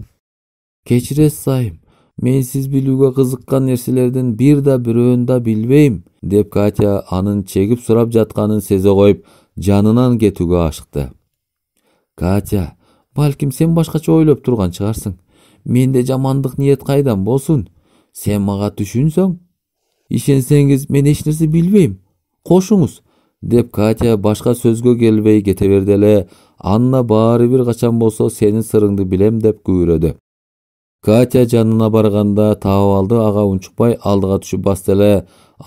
кечиресиз айым мен сиз билүүгө кызыккан нерселердин бир да бирөөн да билбейм деп катя анын чегип сурап жатканын сезе коюп жанынан кетүүгө ашыкты катя балким сен башкача ойлоп турган чыгарсың менде жамандык ниет кайдан болсун сен мага түшүнсөң ишенсеңиз мен эч нерсе билбейм кошуңуз деп катя башка сөзгө келбей кете берди эле анна баары бир качан болсо сенин сырыңды билем деп күбүрөдү катя жанына барганда таабалды ага унчукпай алдыга түшүп басты эле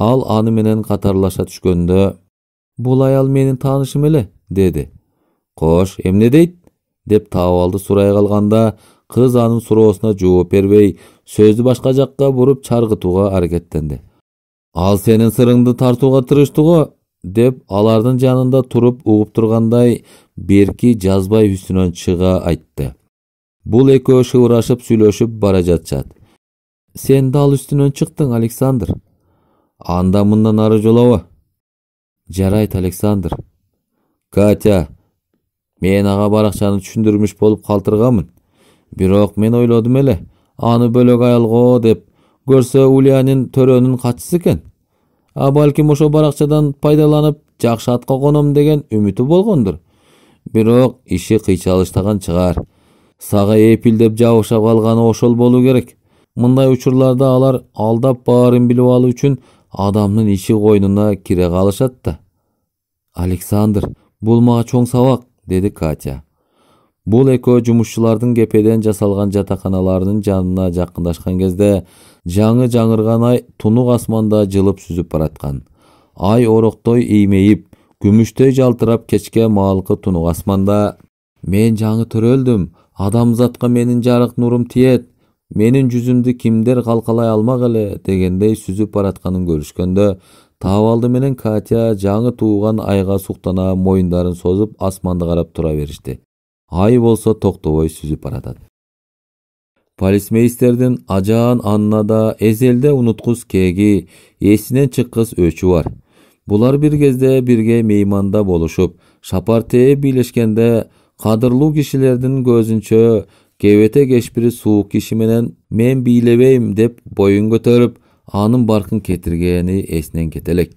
ал аны менен катарлаша түшкөндө бул аял менин таанышым эле деди кош эмне дейт деп таабалды сурай калганда кыз анын суроосуна жооп бербей сөздү башка жакка буруп чаргытууга аракеттенди ал сенин сырыңды тартууга тырышты го деп алардын жанында туруп угуп тургандай берки жазбай үстүнөн чыга айтты бул экөө шыбырашып сүйлөшүп бара жатышат сен дал үстүнөн чыктың александр анда мындан ары жолобо жарайт александр катя мен ага баракчаны түшүндүрмүш болуп калтырганмын бирок мен ойлодум эле аны бөлөк аялго деп көрсө ульянин төрөнүн катчысы экен а балким ошо баракчадан пайдаланып жакшы атка коном деген үмүтү болгондур бирок иши кыйчалыштаган чыгар сага эпилдеп жабышап калганы ошол болуу керек мындай учурларда алар алдап баарын билип алуу үчүн адамдын ичи койнуна кире калышат да александр бул мага чоң сабак деди катя бул экөө жумушчулардын кепеден жасалган жатаканаларынын жанына жакындашкан кезде жаңы жаңырган ай тунук асманда жылып сүзүп бараткан ай ороктой иймейип күмүштөй жалтырап кечке маалкы тунук асманда мен жаңы төрөлдүм адамзатқа менің жарық нұрым тиет менің жүзімді кимдер қалқалай алмак эле дегендей сүзүп баратканын көрүшкөндө табалды менен катя жаңы тууган айға суктана мойындарын созып, асманды карап тура беришти ай болсо токтобой сүзүп баратат полисмейстердин ажаан аннада эзелде унуткус кеги эсинен чыккыс өчү бар булар бир кезде бирге мейманда болушуп тээп бийлешкенде кадырлуу кишилердин көзүнчө кебете кешпири суук киши менен мен бийлебейм деп боюн көтөрүп анын баркын кетиргени эсинен кете элек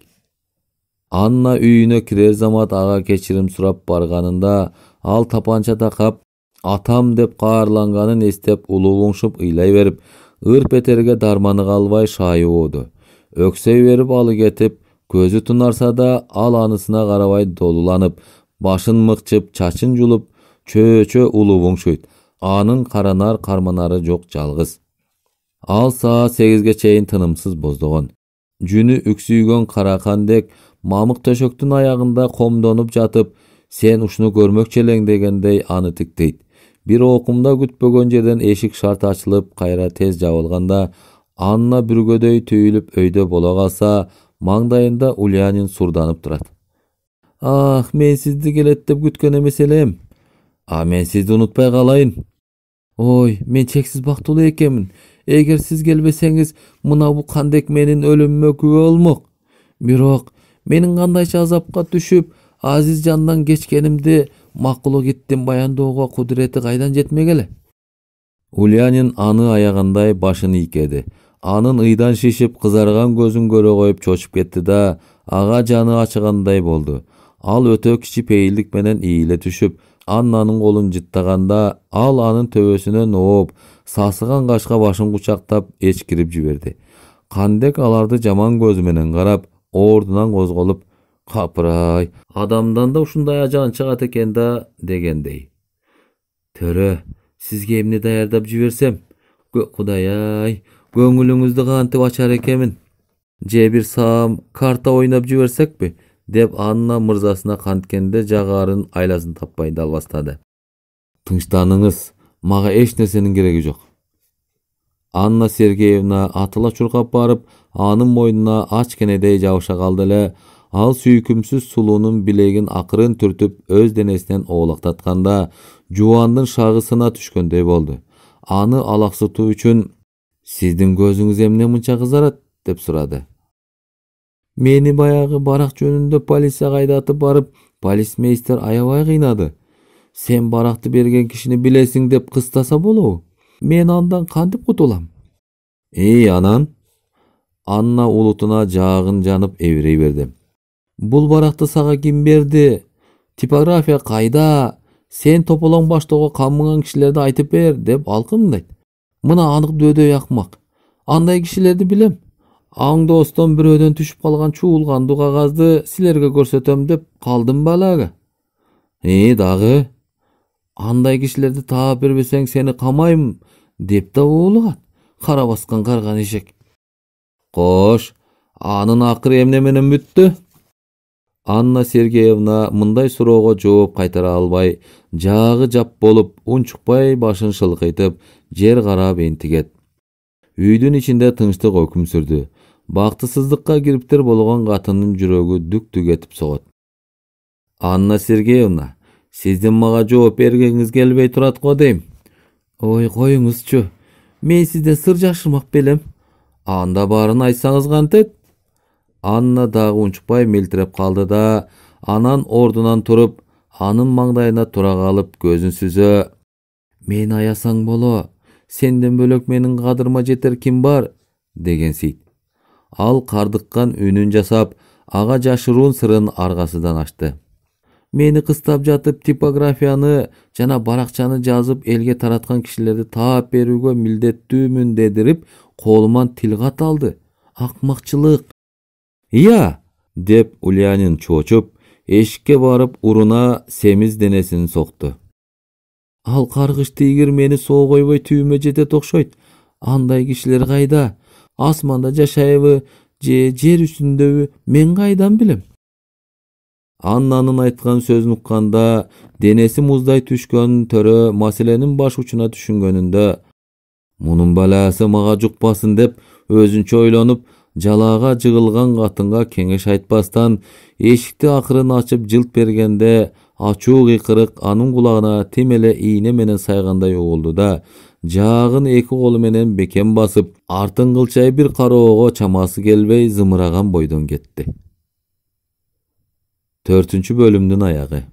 анна үйүнө кирер замат ага кечирим сурап барганында ал тапанча такап атам деп каарланганын эстеп улууңшуп ыйлай берип ырп этерге дарманы калбай шайыбоду өксөй берип алы кетип көзү тунарса да ал анысына карабай долуланып башын мыкчып чачын жулуп чөөчө улуу оңшойт анын каранар карманары жок жалгыз ал саат сегизге чейин тынымсыз боздогон жүнү үксүйгөн кара кандек мамык төшөктүн аягында комдонуп жатып сен ушуну көрмөкчү элең дегендей аны тиктейт бир окумда күтпөгөн жерден эшик шарт ачылып кайра тез жабылганда анна бүргөдөй түйүлүп өйдө боло калса маңдайында ульянин сурданып турат ах мен сизди келет деп күткөн эмес элем а мен сізді ұнытпай қалайын ой мен шексіз бактылуу экенмин егер сіз келбесеңіз мына бұқандек менің өлүмүмө күбө болмок бирок менің қандайша азапқа түшіп азиз жандан кечкенимди макулук иттин баяндоого кудурети кайдан эле ульянин аны аягандай башын ийкеди анын ыйдан шишип кызарган көзүн көрө коюп чочуп кетти да ага жаны ачыгандай болду ал өтө пейилдик менен ийиле түшүп Аннаның колун жыттаганда ал анын төбөсүнөн ооп сасыган қашқа башын кучактап эчкирип жиберди кандек аларды жаман көз қарап, карап ордунан козголуп капырай адамдан да ушундай ажан чыгат экен да дегендей төрө сизге эмне даярдап жиберсем кудай ай көңүлүңүздү кантип ачар экенмин же бир саам карта ойноп жиберсекпи деп анна мырзасына қанткенде жағарын айласын таппай бастады. тыныштаныңыз мага эч нерсенин кереги жок анна сергеевна атыла чуркап барып анын мойнуна кенедей жабыша калды эле ал сүйкүмсүз сулуунун билегин акырын түртүп өз денесинен оолактатканда жубандын шағысына түшкөндөй болду аны алаксытуу үчүн сиздин көзүңүз эмне мынча кызарат деп сурады мени баяғы барак жөнүндө полицияга айдатып барып полисмейстер аябай кыйнады сен баракты берген кишини білесің деп қыстаса болобу мен андан кантип кутулам Ей, анан анна улутуна жағын жанып эбирей берди Бұл баракты сага ким берди типография қайда, сен тополоң баштоого камынган кишилерди айтып бер деп алкымдайт мына анық дөдөй акмак андай кишилерди билем аңдоостон бирөөдөн түшүп калган чуулгандуу кагазды силерге көрсөтөм деп калдымбы алаги и э, дагы андай кишилерди таап бербесең сени камайм деп да уулугат кара баскан карган эшек кош анын акыры эмне менен бүттү анна сергеевна мындай суроого жооп кайтара албай жаагы жап болуп унчукпай башын шылкыйтып жер карап энтигет үйдүн ичинде тынчтык өкүм сүрдү бактысыздыкка кириптер болгон катындын жүрөгү дүк дүк этип согот анна сергеевна сиздин мага жооп бергениңиз келбей турат го дейм ой коюңузчу мен сизден сыр жашырмак белем анда баарын айтсаңыз кантет анна дагы унчукпай милтиреп калды да анан ордунан туруп анын маңдайына тура калып көзүн сүзө мени аясаң боло сенден бөлөк менин кадырыма жетер ким бар дегенсийт ал кардыккан үнүн жасап ага жашыруун сырын аргасыдан ачты мени кыстап жатып типографияны жана баракчаны жазып элге тараткан кишилерди таап берүүгө милдеттүүмүн дедирип колуман тил кат алды акмакчылык ыя деп ульянин чоочуп эшикке барып уруна семиз денесин сокту ал каргыш тигир мени соо койбой түбүмө жетет окшойт андай кишилер кайда асманда жашайбы же жер үстүндөбү мен кайдан билем аннанын айткан сөзүн укканда денеси муздай түшкөн төрө маселенин баш учуна түшүнгөнүндө мунун балаасы мага жукпасын деп өзүнчө ойлонуп жалаага жыгылган катынга кеңеш айтпастан эшикти акырын ачып жылт бергенде ачуу кыйкырык анын кулагына тим эле ийне менен сайгандай угулду да жаагын эки колу менен бекем басып артын кылчай бир кароого чамасы келбей зымыраган бойдон кетти төртүнчү бөлүмдүн аягы